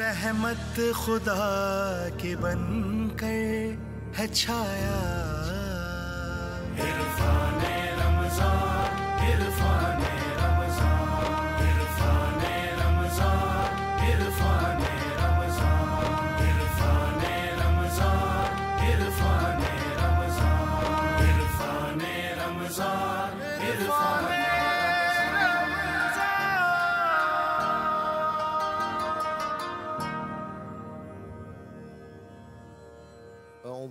रहमत खुदा के बन कर है छाया इरफान रमजान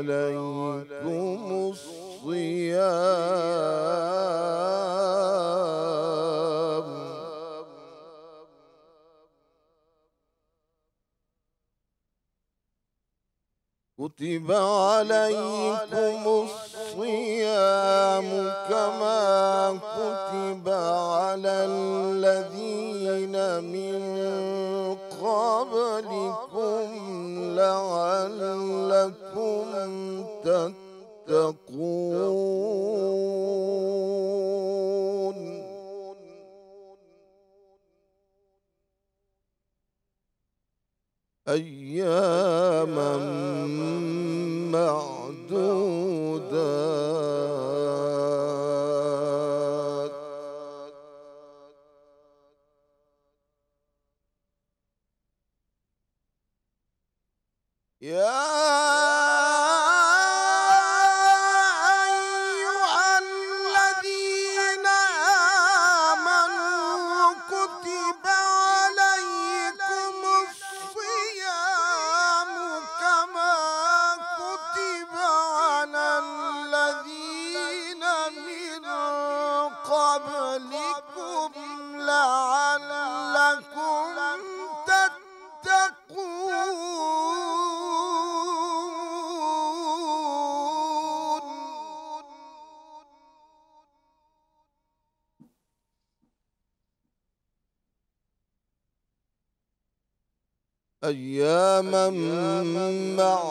عليكم الصيام كتب عليكم الصيام كما كتب على الذين من قبلكم لعلكم تتقون أياما معدود Yeah. أياما معدودة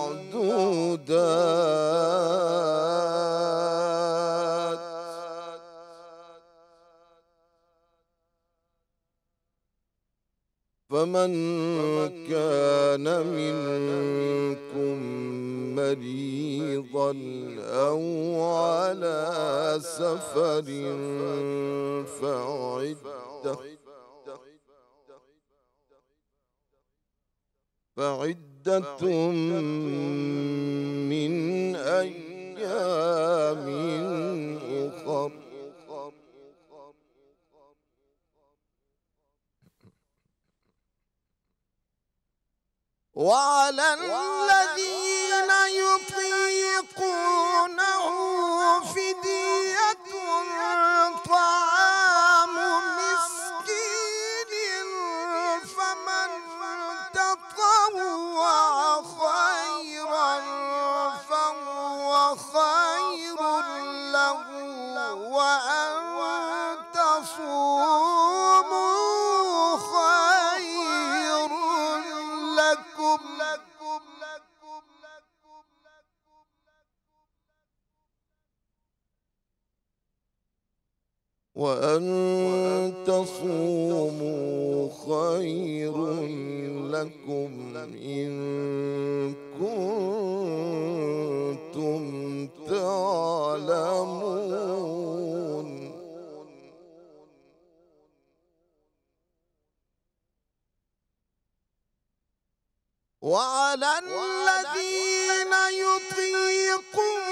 وأن تصوموا خير لكم إن كنتم تعلمون وعلى الذين يطيقون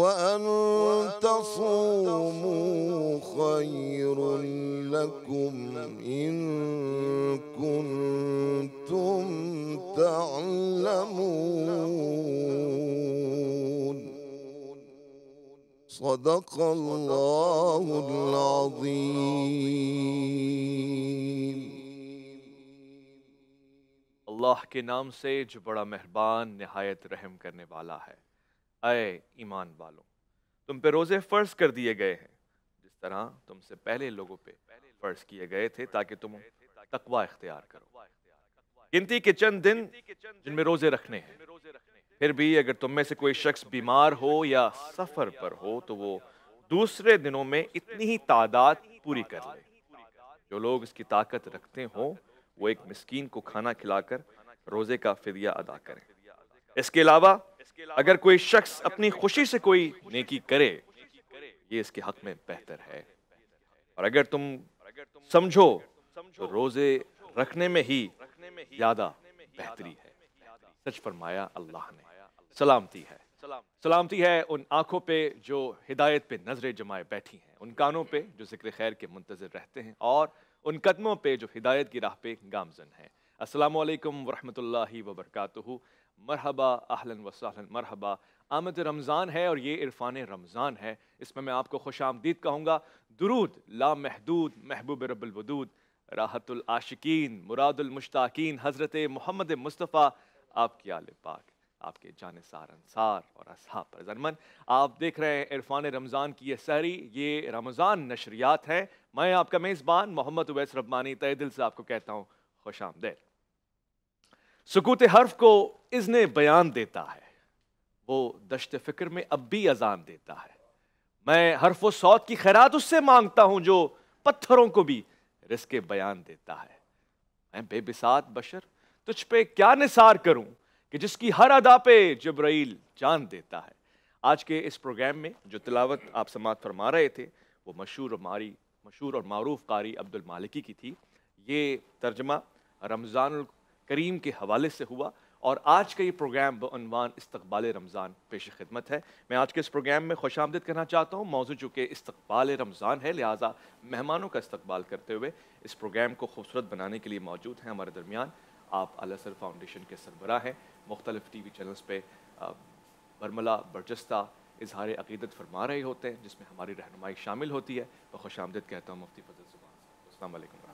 وأن تصوموا خير لكم إن كنتم تعلمون صدق الله العظيم اللہ کے نام سے جو بڑا مہربان نہایت رحم کرنے والا ہے अय ईमान वालों तुम पे रोज़े फ़र्ज कर दिए गए हैं जिस तरह तुमसे पहले लोगों पे फ़र्ज किए गए थे ताकि तुम तकवा इख्तियार करो गिनती के चंद दिन जिनमें रोज़े रखने हैं फिर भी अगर तुम में से कोई शख्स बीमार हो या सफ़र पर हो तो वो दूसरे दिनों में इतनी ही तादाद पूरी कर ले जो लोग इसकी ताकत रखते हों वो एक मिस्कीन को खाना खिलाकर रोज़े का फिदिया अदा करें इसके अलावा अगर कोई शख्स अपनी खुशी से कोई नेकी करे ये इसके हक में बेहतर है और अगर तुम समझो तो रोजे तो रखने में ही ज्यादा बेहतरी है सच फरमाया अल्लाह ने सलामती है सलामती है उन आँखों पे जो हिदायत पे नजरें जमाए बैठी हैं उन कानों पे जो जिक्र खैर के मुंतजर रहते हैं और उन कदमों पे जो हिदायत की राह पे गामजन है असलकम वरहमल वबरकू मरहबा आहलन वसाहलन मरहबा आमद रमज़ान है और ये इरफान रमज़ान है इसमें मैं आपको खुश आमदीद कहूँगा दरूद महदूद महबूब रबुलवदूद राहतुलआशिकीन मुरादुलमुश्ताकीन हज़रत मोहम्मद मुस्तफ़ा आपके आल पाक आपके जान सार अनसार और असहा पर जरमन आप देख रहे हैं इरफान रमज़ान की ये सहरी ये रमज़ान नशरियात हैं मैं आपका मेज़बान मोहम्मद उवैस रब्बानी तय दिल से आपको कहता हूँ खुश आमदेद सुकूत हर्फ को इसने बयान देता है वो दश्त फिक्र में अब भी अजान देता है मैं हरफ सौत की खैरात उससे मांगता हूँ जो पत्थरों को भी रिस्क बयान देता है मैं बेबिसात बशर तुझ पे क्या निसार करूं कि जिसकी हर अदा पे जबराइल जान देता है आज के इस प्रोग्राम में जो तिलावत आप समात फरमा रहे थे वो मशहूर मारी मशहूर और मारूफ कारी अब्दुल मालिकी की थी ये तर्जमा रमज़ान करीम के हवाले से हुआ और आज का ये प्रोग्राम बनवान इस्तबाल रमज़ान पेश खिदमत है मैं आज के इस प्रोग्राम में खुश आमदीद कहना चाहता हूँ मौजू चूँकि इस्तबाल रमज़ान है लिहाजा मेहमानों का इस्तबाल करते हुए इस प्रोग्राम को खूबसूरत बनाने के लिए मौजूद हैं हमारे दरमियान आप अलसर फाउंडेशन के सरबरा हैं मुख्तलिफ टी वी चैनल्स पर बरमला बर्जस्ता इजहार अकीदत फरमा रहे होते हैं जिसमें हमारी रहनमाई शामिल होती है तो खुश आमदद कहता हूँ मुफ्ती फजल असल अल्लाम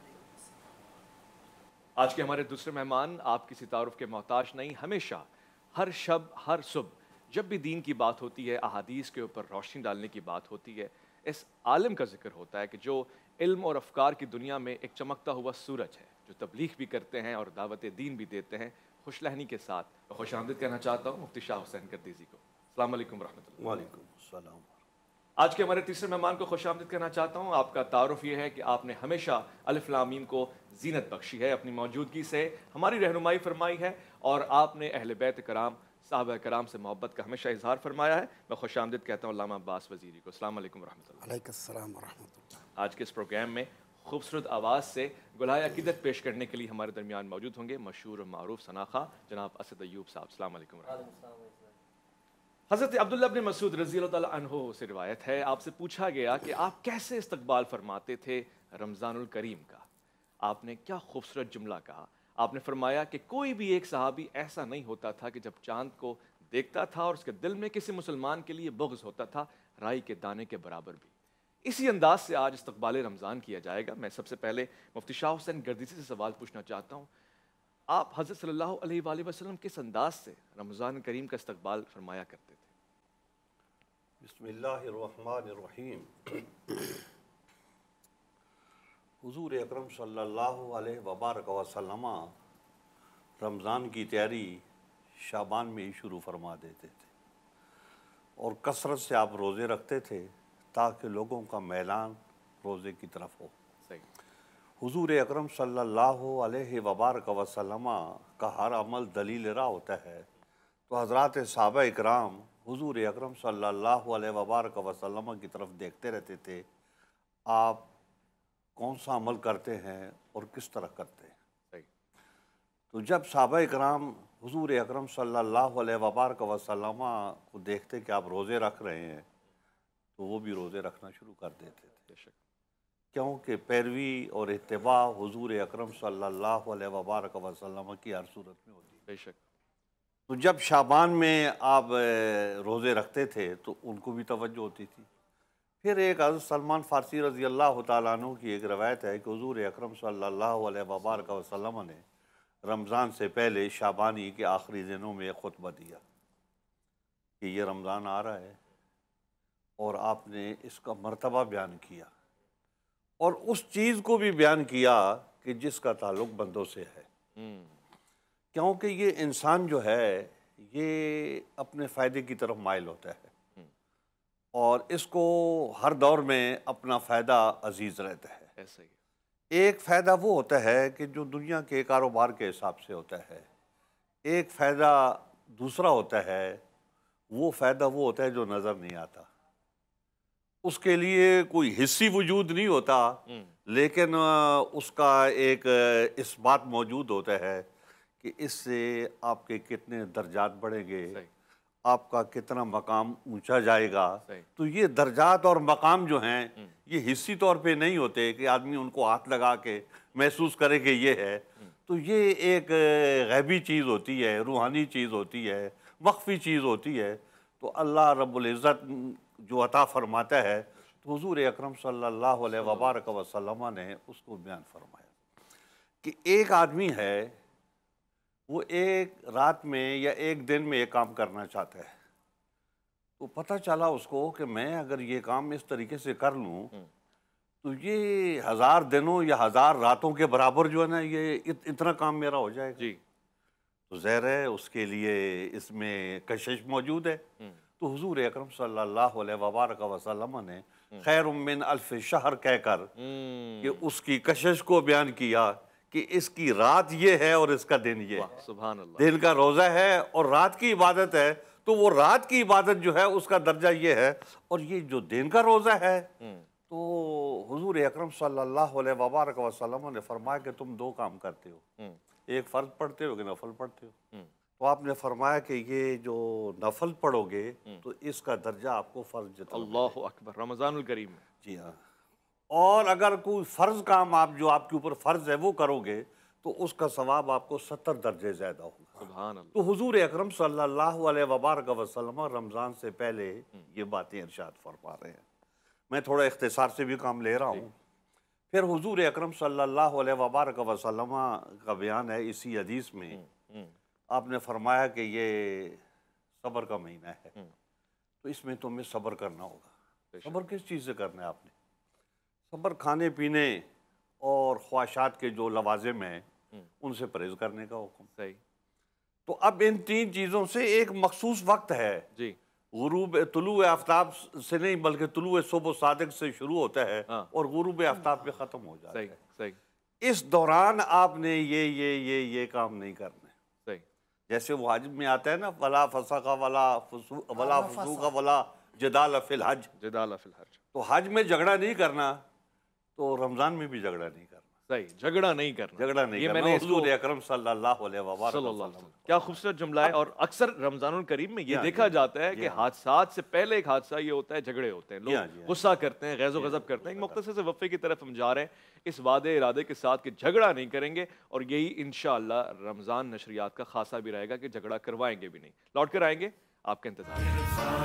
आज के हमारे दूसरे मेहमान आप किसी तारफ के मोहताज नहीं हमेशा हर शब हर सुबह जब भी दीन की बात होती है अहादीस के ऊपर रोशनी डालने की बात होती है इस आलम का जिक्र होता है कि जो इल्म और अफकार की दुनिया में एक चमकता हुआ सूरज है जो तबलीग भी करते हैं और दावत दीन भी देते हैं खुश लहनी के साथ खुश आमद कहना चाहता हूँ मुफ्ती शाह हुसैन करदीजी को अल्लाम वरहमल वालेकुम आज के हमारे तीसरे मेहमान को खुश आमदद कहना चाहता हूँ आपका तारफ़ यह है कि आपने हमेशा अलफ्लामीम को जीनत बख्शी है अपनी मौजूदगी से हमारी रहनुमाई फरमाई है और आपने अहल बैत कराम साहब कराम से मोहब्बत का हमेशा इजहार फरमाया है मैं खुश आमदद कहता हूँ लामा अब्बास वजीरी को अल्लाम वरहमल आज के इस प्रोग्राम में खूबसूरत आवाज़ से गुलाय अकीदत पेश करने के लिए हमारे दरमियान मौजूद होंगे मशहूर मरूफ शनाखा जनाब असद अयूब साहब अल्लाम हज़रत अब्दुल्ला अबन मसूद रजी तहो से रिवायत है आपसे पूछा गया कि आप कैसे इस्तकबाल फरमाते थे रमज़ानुल करीम का आपने क्या खूबसूरत जुमला कहा आपने फरमाया कि कोई भी एक सहाबी ऐसा नहीं होता था कि जब चांद को देखता था और उसके दिल में किसी मुसलमान के लिए बग्ज़ होता था राई के दाने के बराबर भी इसी अंदाज से आज इस्तबाल रमज़ान किया जाएगा मैं सबसे पहले मुफ्ती शाह हुसैन गर्दीसी से सवाल पूछना चाहता हूँ आप हज़रत अलैहि वसल्लम किस अंदाज से रमज़ान करीम का इस्तबाल फरमाया करते थे बसमीम हजूर अक्रम वबारक वसलम रमज़ान की तैयारी शाबान में ही शुरू फरमा देते थे और कसरत से आप रोज़े रखते थे ताकि लोगों का मैलान रोज़े की तरफ हो हुजूर अकरम सल्लल्लाहु अलैहि वबारक वसलम का हर अमल दलील रहा होता है तो हजरत साहब इकराम हुजूर अकरम सल्लल्लाहु अलैहि वबारक वसलम की तरफ देखते रहते थे आप कौन सा अमल करते हैं और किस तरह करते हैं तो जब साहब इकराम हुजूर अकरम सल्लल्लाहु अलैहि वबारक वसलम को देखते कि आप रोज़े रख रहे हैं तो वो भी रोज़े रखना शुरू कर देते क्योंकि पैरवी और इतवा हजूर अक्रम सल्ला वबारक वसलम की हर सूरत में होती है बेशक तो जब शाबान में आप रोज़े रखते थे तो उनको भी तोज्जो होती थी फिर एक सलमान फ़ारसी रज़ी अल्लाह तु की एक रवायत है कि हजूर अक्रम सबारक वबारक वसलम ने रमज़ान से पहले शाबानी के आखिरी दिनों में एक खुतबा दिया कि ये रमज़ान आ रहा है और आपने इसका मरतबा बयान किया और उस चीज़ को भी बयान किया कि जिसका ताल्लुक बंदों से है हम्म। क्योंकि ये इंसान जो है ये अपने फ़ायदे की तरफ माइल होता है हम्म। और इसको हर दौर में अपना फ़ायदा अजीज़ रहता है ऐसे ही एक फ़ायदा वो होता है कि जो दुनिया के कारोबार के हिसाब से होता है एक फ़ायदा दूसरा होता है वो फ़ायदा वो होता है जो नज़र नहीं आता उसके लिए कोई हिस्सी वजूद नहीं होता हम्म। लेकिन उसका एक इस बात मौजूद होता है कि इससे आपके कितने दर्जात बढ़ेंगे आपका कितना मकाम ऊंचा जाएगा तो ये दर्जात और मकाम जो हैं हम्म। ये हिस्सी तौर पे नहीं होते कि आदमी उनको हाथ लगा के महसूस करे कि ये है हम्म। तो ये एक गैबी चीज़ होती है रूहानी चीज़ होती है मख्फी चीज़ होती है तो अल्लाह रब्ज़त जो अता फरमाता है तो हजूर अक्रम सल्ला वबारक वसलम ने उसको बयान फरमाया कि एक आदमी है वो एक रात में या एक दिन में एक काम करना चाहता है तो पता चला उसको कि मैं अगर ये काम इस तरीके से कर लूँ हम्म। तो ये हज़ार दिनों या हज़ार रातों के बराबर जो है ना ये इत, इतना काम मेरा हो जाएगा जी तो जहर है उसके लिए इसमें कशिश मौजूद है हम्म। तो हुजूर अकरम सल्लल्लाहु अलैहि वबारक वसल्लम ने हम्म। खैर उमिन अल्फ शहर कहकर हम्म। कि उसकी कशिश को बयान किया कि इसकी रात ये है और इसका दिन ये है दिन का रोज़ा है और रात की इबादत है तो वो रात की इबादत जो है उसका दर्जा ये है और ये जो दिन का रोज़ा है हम्म। तो हुजूर अकरम सल्लल्लाहु अलैहि वबारक वसल्लम ने फरमाया कि तुम दो काम करते हो एक फ़र्ज पढ़ते हो कि नफल पढ़ते हो तो आपने फरमाया कि ये जो नफल पढ़ोगे हम्म। तो इसका दर्जा आपको फ़र्ज अल्लाह अकबर रमज़ान करीम जी हाँ और अगर कोई फ़र्ज़ काम आप जो आपके ऊपर फ़र्ज़ है वो करोगे तो उसका सवाब आपको सत्तर दर्जे ज़्यादा होगा तो हजूर अक्रम सबारक वसलम वबारक रमज़ान से पहले हम्म। ये बातें इरशाद फरमा रहे हैं मैं थोड़ा इख्तसार से भी काम ले रहा हूँ फिर हजूर अक्रम सबारक वसलम वबारक का बयान है इसी अदीस में हम्म। आपने फरमाया कि ये सबर का महीना है हम्म। तो इसमें तुम्हें सब्र करना होगा सब्र किस चीज़ से करना है आपने सब्र खाने पीने और ख्वाहिशात के जो लवाज़े हैं हम्म। उनसे परहेज करने का हुक्म सही तो अब इन तीन चीज़ों से एक मखसूस वक्त है जी गुरूब तुलु आफ्ताब से नहीं बल्कि तुलु सुबह सादक से शुरू होता है हाँ। और गुरूब आफ्ताब पे ख़त्म हो जाता सही, है सही। इस दौरान आपने ये ये ये ये काम नहीं करना जैसे वो हज में आता है ना वला फसा का वला फसू हाँ, वला फसू का वला जदाल फिल हज जदाल फिल हज तो हज में झगड़ा नहीं करना तो रमज़ान में भी झगड़ा नहीं करना सही झगड़ा नहीं करना झगड़ा नहीं ये मैंने अकरम सल्लल्लाहु अलैहि क्या खूबसूरत जुमला है हाँ। और अक्सर रमजान करीम में ये हाँ देखा जाता है कि हाँ। हादसा से पहले एक हादसा ये होता है झगड़े होते हैं लोग गुस्सा करते हैं गैज़ो गज़ब करते हैं मुख्तर से वफ़े की तरफ हम जा रहे हैं इस वादे इरादे के साथ कि झगड़ा नहीं करेंगे और यही इन रमज़ान नशरियात का खासा भी रहेगा कि झगड़ा करवाएंगे भी नहीं लौट कर आएंगे आपका इंतजार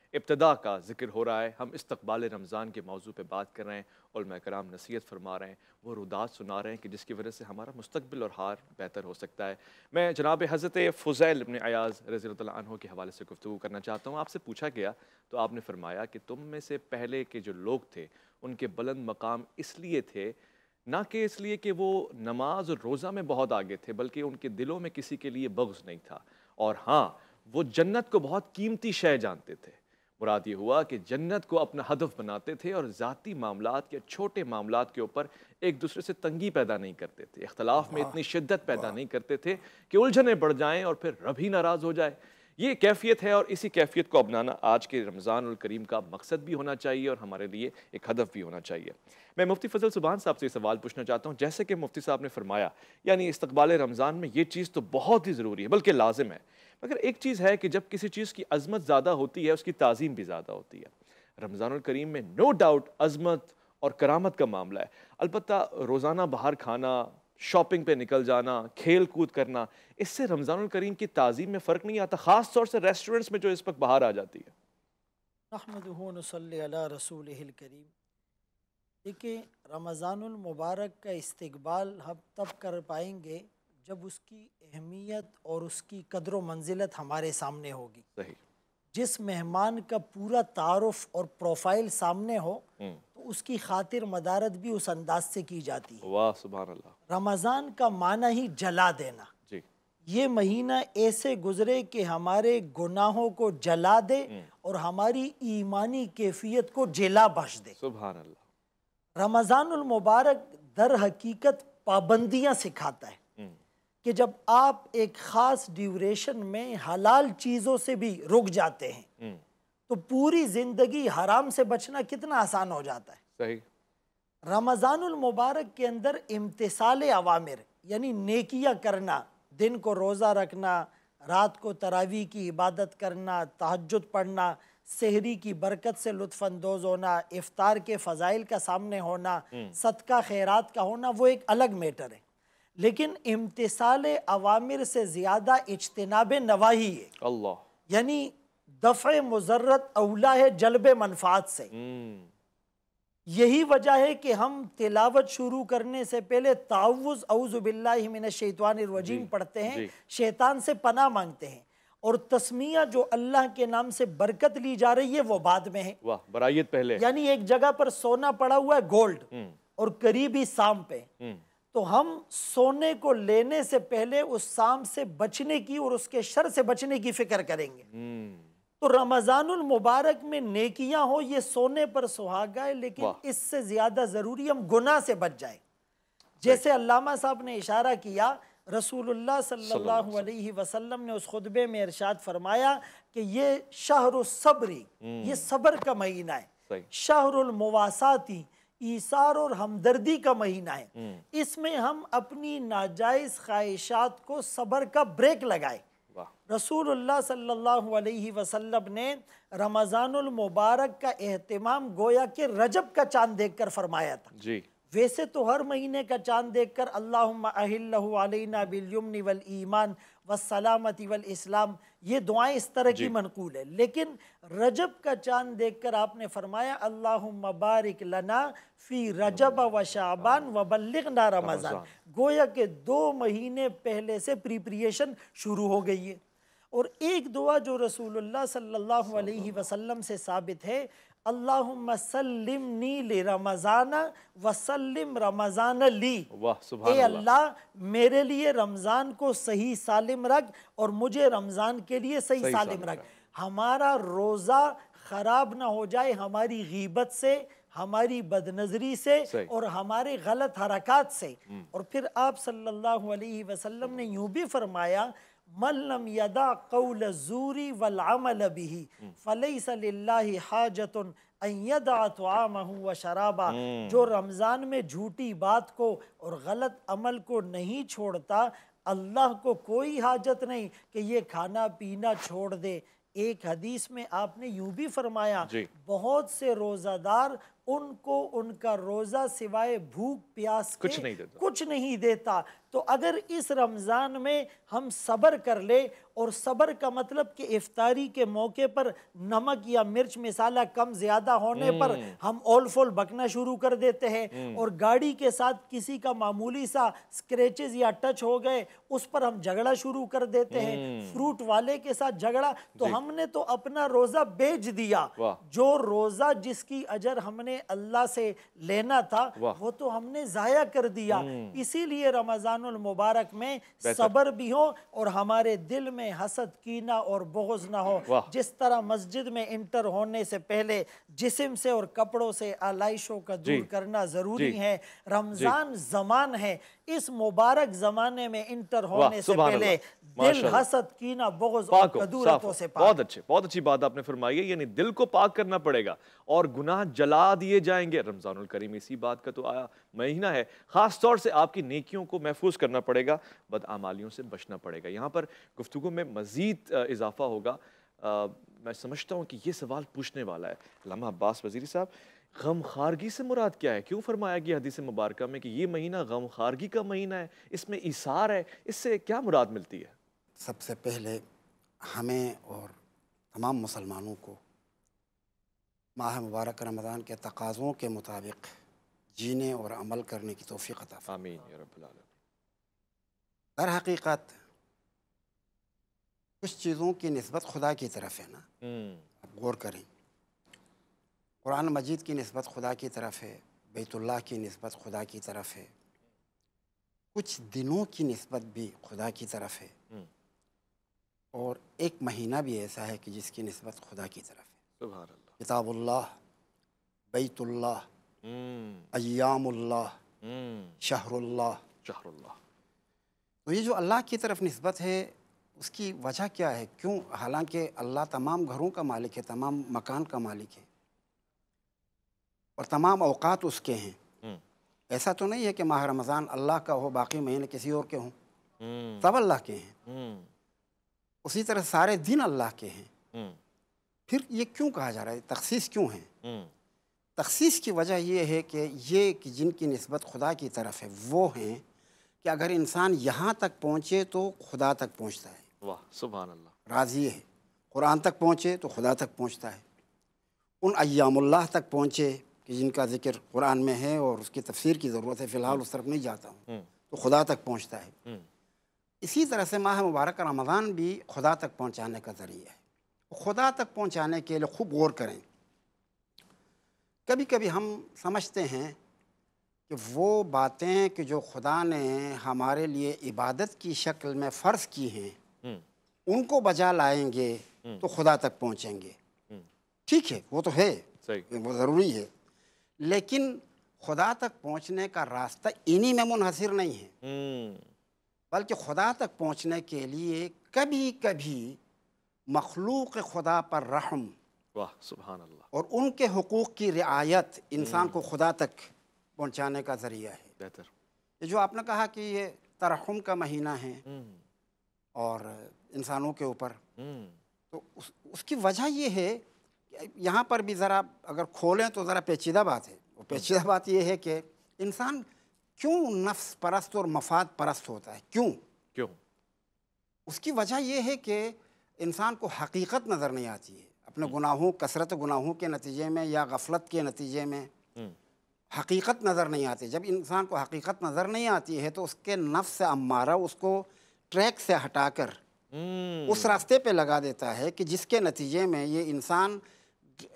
इब्तदा का जिक्र हो रहा है हम इस्तबाल रमज़ान के मौजू पर बात कर रहे हैं और कराम नसीहत फरमा रहे हैं वो रुदात सुना रहे हैं कि जिसकी वजह से हमारा मुस्तबिल और हार बेहतर हो सकता है मैं जनाब हज़रत फ़ुज़ैल अपने अयाज़ रज़ी के हवाले से गुफ्तु करना चाहता हूँ आपसे पूछा गया तो आपने फरमाया कि तुम में से पहले के जो लोग थे उनके बुलंद मकाम इसलिए थे ना कि इसलिए कि वो नमाज और रोज़ा में बहुत आगे थे बल्कि उनके दिलों में किसी के लिए बग्ज़ नहीं था और हाँ वो जन्नत को बहुत कीमती शय जानते थे मुराद ये हुआ कि जन्नत को अपना हदफ बनाते थे और ज़ाती मामला या छोटे मामला के ऊपर एक दूसरे से तंगी पैदा नहीं करते थे इख्तलाफ में इतनी शिद्दत पैदा नहीं करते थे कि उलझने बढ़ जाएँ और फिर रब ही नाराज़ हो जाए ये कैफियत है और इसी कैफियत को अपनाना आज के रमज़ान करीम का मकसद भी होना चाहिए और हमारे लिए एक हदफ भी होना चाहिए मैं मुफ्ती फजल सुबहान साहब से सवाल पूछना चाहता हूँ जैसे कि मुफ्ती साहब ने फरमाया यानी इस्तबाल रमज़ान में ये चीज़ तो बहुत ही ज़रूरी है बल्कि लाजम है मगर एक चीज़ है कि जब किसी चीज़ की अजमत ज़्यादा होती है उसकी तज़ीम भी ज़्यादा होती है रमज़ान करीम में नो डाउट अजमत और करामत का मामला है अलबत् रोज़ाना बाहर खाना शॉपिंग पे निकल जाना खेल कूद करना इससे रमज़ान करीम की तज़ीम में फ़र्क नहीं आता ख़ास तौर से रेस्टोरेंट्स में जो इस वक्त बाहर आ जाती है रसूल करीम देखिए रमज़ानमबारक का इस्तबाल हम तब कर पाएंगे जब उसकी अहमियत और उसकी कदर मंजिलत हमारे सामने होगी सही जिस मेहमान का पूरा तारफ और प्रोफाइल सामने हो हम्म। तो उसकी खातिर मदारत भी उस अंदाज से की जाती है वाह सुबह रमज़ान का माना ही जला देना जी ये महीना ऐसे गुजरे कि हमारे गुनाहों को जला दे हम्म। और हमारी ईमानी कैफियत को जेला बख्श दे सुबह रमज़ान दर हकीकत पाबंदियाँ सिखाता है कि जब आप एक ख़ास ड्यूरेशन में हलाल चीज़ों से भी रुक जाते हैं हम्म। तो पूरी ज़िंदगी हराम से बचना कितना आसान हो जाता है सही रमज़ानुल मुबारक के अंदर इम्तसाल अवामिर यानी नेकिया करना दिन को रोज़ा रखना रात को तरावी की इबादत करना तहजद पढ़ना शहरी की बरकत से लुफानंदोज होना इफ्तार के फ़जाइल का सामने होना हम्म। सदका खैरात का होना वो एक अलग मैटर है लेकिन इम्तसाल अवामिर से ज़्यादा इजतनाब नवाही है अल्लाह यानी दफ़ मुजरत अवला है जलब मनफात से हम्म। यही वजह है कि हम तिलावत शुरू करने से पहले ताउज़ अउज़बिल्लिमिन शैतवानरवजीम पढ़ते हैं शैतान से पना मांगते हैं और तस्मिया जो अल्लाह के नाम से बरकत ली जा रही है वो बाद में है वाह बरायत पहले यानी एक जगह पर सोना पड़ा हुआ है गोल्ड हम्म। और करीबी सांप पे तो हम सोने को लेने से पहले उस शाम से बचने की और उसके शर से बचने की फिक्र करेंगे हम्म। तो रमज़ानुल मुबारक में नेकियां हो ये सोने पर सुहागा है लेकिन इससे ज़्यादा ज़रूरी हम गुना से बच जाए जैसे अल्लामा साहब ने इशारा किया रसूलुल्लाह सल्लल्लाहु अलैहि वसल्लम ने उस खुतबे में इरशाद फरमाया कि ये शहर सबरी हम्म। ये सबर का महीना है शहरुल मुवासाती ईसार और हमदर्दी का महीना है हम्म। इसमें हम अपनी नाजायज ख्वाहिशात को सबर का ब्रेक लगाए रसूलुल्लाह सल्लल्लाहु अलैहि वसल्लम ने रमज़ानुल मुबारक का अहतमाम गोया के रजब का चांद देखकर फरमाया था जी वैसे तो हर महीने का चांद देखकर अल्लाहना बिलयमनी वल ईमान व सलामती वल इस्लाम ये दुआएं इस तरह की मनकूल है लेकिन रजब का चांद देखकर आपने फरमाया अल्लाह मबारक लना फ़ी रजब व शाबान व ना रमज़ान गोया के दो महीने पहले से प्रिप्रिएशन शुरू हो गई है और एक दुआ जो रसूलुल्लाह सल्लल्लाहु अलैहि वसल्लम से साबित है अल्लाहमसलमनी ले रमज़ाना वसलम रमज़ान ली ए अल्लाह मेरे लिए रमज़ान को सही सालिम रख और मुझे रमज़ान के लिए सही, सही सालिम रख हमारा रोज़ा ख़राब ना हो जाए हमारी गीबत से हमारी बदनजरी से और हमारे गलत हरकत से और फिर आप सल्लल्लाहु अलैहि वसल्लम ने यूं भी फरमाया मल्लम यदा कौल जूरी वलामल भी फ़लई सल्ला हाजत शराबा जो रमज़ान में झूठी बात को और गलत अमल को नहीं छोड़ता अल्लाह को कोई हाजत नहीं कि ये खाना पीना छोड़ दे एक हदीस में आपने यूं भी फरमाया बहुत से रोज़ादार उनको उनका रोज़ा सिवाय भूख प्यास कुछ नहीं देता कुछ नहीं देता तो अगर इस रमज़ान में हम सब्र कर ले और सबर का मतलब कि इफ्तारी के मौके पर नमक या मिर्च मिसाला कम ज़्यादा होने हम्म। पर हम ओल फोल बकना शुरू कर देते हैं हम्म। और गाड़ी के साथ किसी का मामूली सा स्क्रेचेस या टच हो गए उस पर हम झगड़ा शुरू कर देते हैं फ्रूट हम्म। वाले के साथ झगड़ा तो हमने तो अपना रोज़ा बेच दिया जो रोज़ा जिसकी अजर हमने अल्लाह से लेना था वो तो हमने ज़ाया कर दिया इसीलिए रमज़ान मुबारक में सबर भी हो और हमारे दिल में में हसद कीना और बोझ ना हो जिस तरह मस्जिद में इंटर होने से पहले जिसम से और कपड़ों से आलाइशों का दूर करना ज़रूरी है रमज़ान जमान है इस मुबारक ज़माने में इंटर होने से पहले दिल हसद कीना बोझ और कदूरतों से बहुत अच्छे बहुत अच्छी बात आपने फरमाई है यानी दिल को पाक करना पड़ेगा और गुनाह जला दिए जाएंगे रमज़ानुल करीम इसी बात का तो आया महीना है ख़ास तौर से आपकी नेकियों को महफूज करना पड़ेगा बदआमालियों से बचना पड़ेगा यहाँ पर गुफ्तु में मज़ीद इजाफा होगा आ, मैं समझता हूँ कि ये सवाल पूछने वाला है लामा अब्बास वजीर साहब गम खारगी से मुराद क्या है क्यों फरमाया गया हदीस मुबारक में कि ये महीना गम खारगी का महीना है इसमें इसार है इससे क्या मुराद मिलती है सबसे पहले हमें और तमाम मुसलमानों को माह मुबारक रमज़ान के तकाज़ों के मुताबिक जीने और अमल करने की तोफ़ी अता आमीन दर हकीकत कुछ चीज़ों की नस्बत खुदा की तरफ है ना हम्म। आप गौर करें कुरान मजीद की नस्बत खुदा की तरफ है बैतुल्ला की नस्बत खुदा की तरफ है कुछ दिनों की नस्बत भी खुदा की तरफ है हम्म। और एक महीना भी ऐसा है कि जिसकी नस्बत खुदा की तरफ है किताबुल्लाह बैतुल्ला हम्म। अयामुल्ला शहरुल्लाह शहरुल्लाह तो ये जो अल्लाह की तरफ नस्बत है उसकी वजह क्या है क्यों हालांकि अल्लाह तमाम घरों का मालिक है तमाम मकान का मालिक है और तमाम अवकात उसके हैं हम्म। ऐसा तो नहीं है कि माह रमज़ान अल्लाह का हो बाकी महीने किसी और के हों हम्म। सब अल्लाह के हैं हम्म। उसी तरह सारे दिन अल्लाह के हैं फिर ये क्यों कहा जा रहा है तखसीस क्यों है तखसीस की वजह यह है कि ये कि जिनकी नस्बत खुदा की तरफ है वो हैं कि अगर इंसान यहाँ तक पहुँचे तो खुदा तक पहुँचता है वाह सुबह राजी है कुरान तक पहुँचे तो खुदा तक पहुँचता है उन अयामुल्लाह तक पहुँचे कि जिनका जिक्र कुरान में है और उसकी तफसीर की ज़रूरत है फ़िलहाल उस तरफ नहीं जाता हूँ हम्म। तो खुदा तक पहुँचता है हम्म। इसी तरह से माह मुबारक रमज़ान भी खुदा तक पहुँचाने का ज़रिया है खुदा तक पहुँचाने के लिए खूब गौर करें कभी कभी हम समझते हैं कि वो बातें कि जो खुदा ने हमारे लिए इबादत की शक्ल में फ़र्ज़ की हैं हम्म। उनको बजा लाएंगे हम्म। तो खुदा तक पहुंचेंगे हम्म। ठीक है वो तो है वो ज़रूरी है लेकिन खुदा तक पहुंचने का रास्ता इन्हीं में मुनहसर नहीं है बल्कि खुदा तक पहुंचने के लिए कभी कभी मखलूक खुदा पर रहम वाह और उनके हकूक़ की रियायत इंसान को खुदा तक पहुंचाने का ज़रिया है बेहतर जो आपने कहा कि ये तरहम का महीना है और इंसानों के ऊपर हम्म। तो उस, उसकी वजह ये है यहाँ पर भी ज़रा अगर खोलें तो ज़रा पेचीदा बात है और पेचीदा बात यह है कि इंसान क्यों नफ्स परस्त और मफाद परस्त होता है क्यों क्यों उसकी वजह यह है कि इंसान को हकीकत नज़र नहीं आती है अपने हम्म। गुनाहों कसरत गुनाहों के नतीजे में या गफलत के नतीजे में हम्म। हकीकत नज़र नहीं आती जब इंसान को हकीकत नज़र नहीं आती है तो उसके नफ्स अम्मारा उसको ट्रैक से हटाकर हम्म। उस रास्ते पे लगा देता है कि जिसके नतीजे में ये इंसान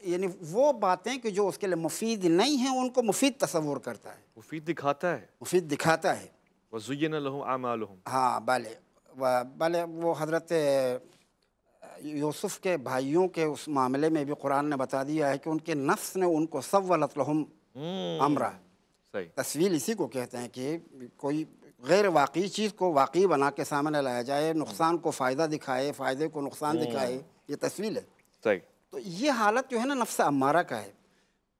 यानी वो बातें कि जो उसके लिए मुफीद नहीं हैं उनको मुफीद तस्वूर करता है मुफीद दिखाता है मुफीद दिखाता है हाँ भले भले वो हज़रत यूसुफ़ के भाइयों के उस मामले में भी कुरान ने बता दिया है कि उनके नफ्स ने उनको सवलत लहम हम्म। अमरा तस्वीर इसी को कहते हैं कि कोई गैर वाकई चीज़ को वाकई बना के सामने लाया जाए नुकसान को फ़ायदा दिखाए फ़ायदे को नुकसान हम्म। दिखाए ये तस्वीर है सही तो ये हालत जो है ना नफ्स अमारा का है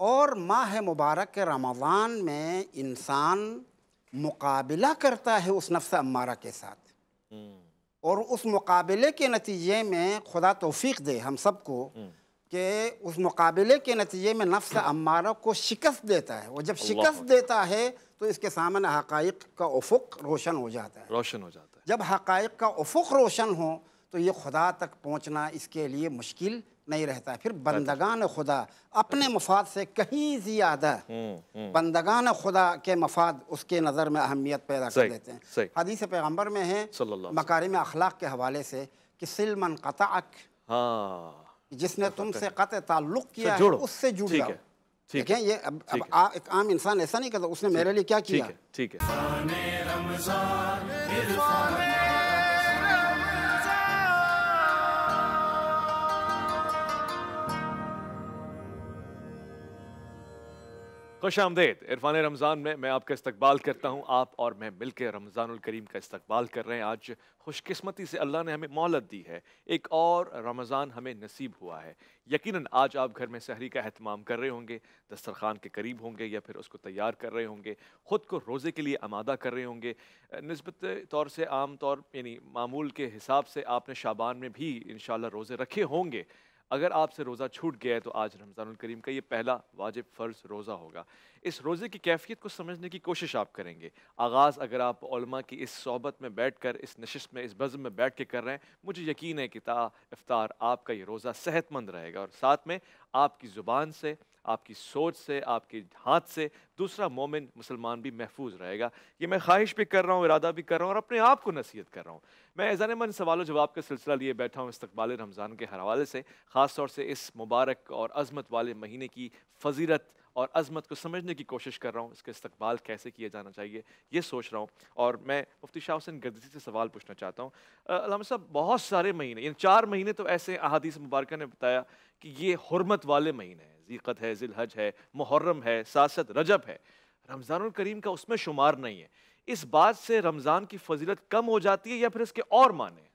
और माह मुबारक के रमज़ान में इंसान मुकाबला करता है उस नफ्स अमारा के साथ हम्म। और उस मुकाबले के नतीजे में खुदा तोफ़ी दे हम सबको हम्म। कि उस मुकाबले के नतीजे में नफ्स अमारा को शिकस्त देता है और जब शिकस्त देता है तो इसके सामने हक़ का अफुक रोशन हो जाता है रोशन हो जाता है जब हक़ का उफुक रोशन हो तो ये खुदा तक पहुँचना इसके लिए मुश्किल नहीं रहता फिर बंदगान खुदा अपने मफाद से कहीं ज़्यादा हम्म, हम्म। बंदगान खुदा के मफाद उसके नज़र में अहमियत पैदा कर देते हैं हदीस पैगम्बर में है मकारी में अखलाक के हवाले से कि सिलमन कताक हाँ जिसने तुमसे कत ताल्लुक़ किया उससे जुड़ जाओ देखें ये अब, अब आ, एक आम इंसान ऐसा नहीं करता उसने मेरे लिए क्या किया ठीक है ठीक है खुश तो आमदेद इरफान रमज़ान में मैं आपका इस्तकबाल करता हूँ आप और मैं मिल के रमज़ान करीम का इस्तकबाल कर रहे हैं आज खुशकस्मती से अल्लाह ने हमें मोहलत दी है एक और रमज़ान हमें नसीब हुआ है यकीनन आज आप घर में सहरी का अहतमाम कर रहे होंगे दस्तरखान के करीब होंगे या फिर उसको तैयार कर रहे होंगे ख़ुद को रोज़े के लिए आमादा कर रहे होंगे नस्बत तौर से आम तौर यानी मामूल के हिसाब से आपने शाबान में भी इन रोज़े रखे होंगे अगर आपसे रोज़ा छूट गया है तो आज रमज़ान करीम का ये पहला वाजिब फ़र्ज़ रोज़ा होगा इस रोज़े की कैफियत को समझने की कोशिश आप करेंगे आगाज़ अगर आप की इस सोबत में बैठ कर इस नशस्त में इस बज़म में बैठ के कर रहे हैं मुझे यकीन है कि ता आपका ये रोज़ा सेहतमंद रहेगा और साथ में आपकी ज़ुबान से आपकी सोच से आपके हाथ से दूसरा मोमिन मुसलमान भी महफूज रहेगा ये मैं ख्वाहिश भी कर रहा हूँ इरादा भी कर रहा हूँ और अपने आप को नसीहत कर रहा हूँ मैं एजान मन सवाल जवाब का सिलसिला लिए बैठा हूँ इस्तबाल रमज़ान के हवाले से ख़ास तौर से इस मुबारक और अजमत वाले महीने की फजीरत और अजमत को समझने की कोशिश कर रहा हूँ इसका इस्तबाल कैसे किया जाना चाहिए ये सोच रहा हूँ और मैं मुफ्ती शाह हुसैन गर्दसी से सवाल पूछना चाहता हूँ अलामा साहब बहुत सारे महीने यानी चार महीने तो ऐसे अहादीस मुबारक ने बताया कि ये हरमत वाले महीने हैं जीकत है जिलहज है मुहर्रम है सासत रजब है रमज़ान करीम का उसमें शुमार नहीं है इस बात से रमज़ान की फजीलत कम हो जाती है या फिर इसके और माने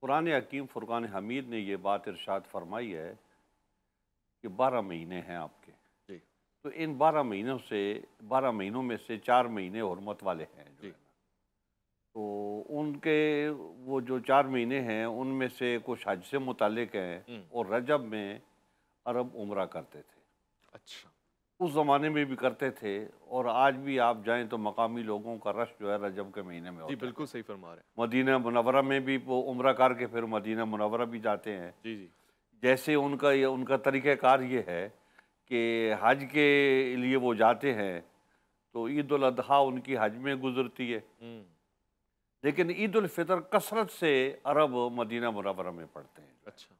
कुरान हकीम फ़ुरक़ान हमीद ने यह बात इर्शाद फरमाई है कि बारह महीने हैं आपके जी तो इन बारह महीनों से बारह महीनों में से चार महीने हरमत वाले हैं जी तो उनके वो जो चार महीने हैं उनमें से कुछ हज से मुतक हैं हम्म। और रजब में अरब उम्र करते थे अच्छा उस ज़माने में भी करते थे और आज भी आप जाएं तो मकामी लोगों का रश जो है रजब के महीने में होता जी बिल्कुल सही फरमा रहे हैं मदीना मुनवरा में भी वो उम्र करके फिर मदीना मुनवरा भी जाते हैं जी जी जैसे उनका ये उनका तरीक़ार ये है कि हज के लिए वो जाते हैं तो ईद अजी उनकी हज में गुजरती है हम्म। लेकिन ईदालफ़ितर कसरत से अरब मदीना मुनवरा में पढ़ते हैं अच्छा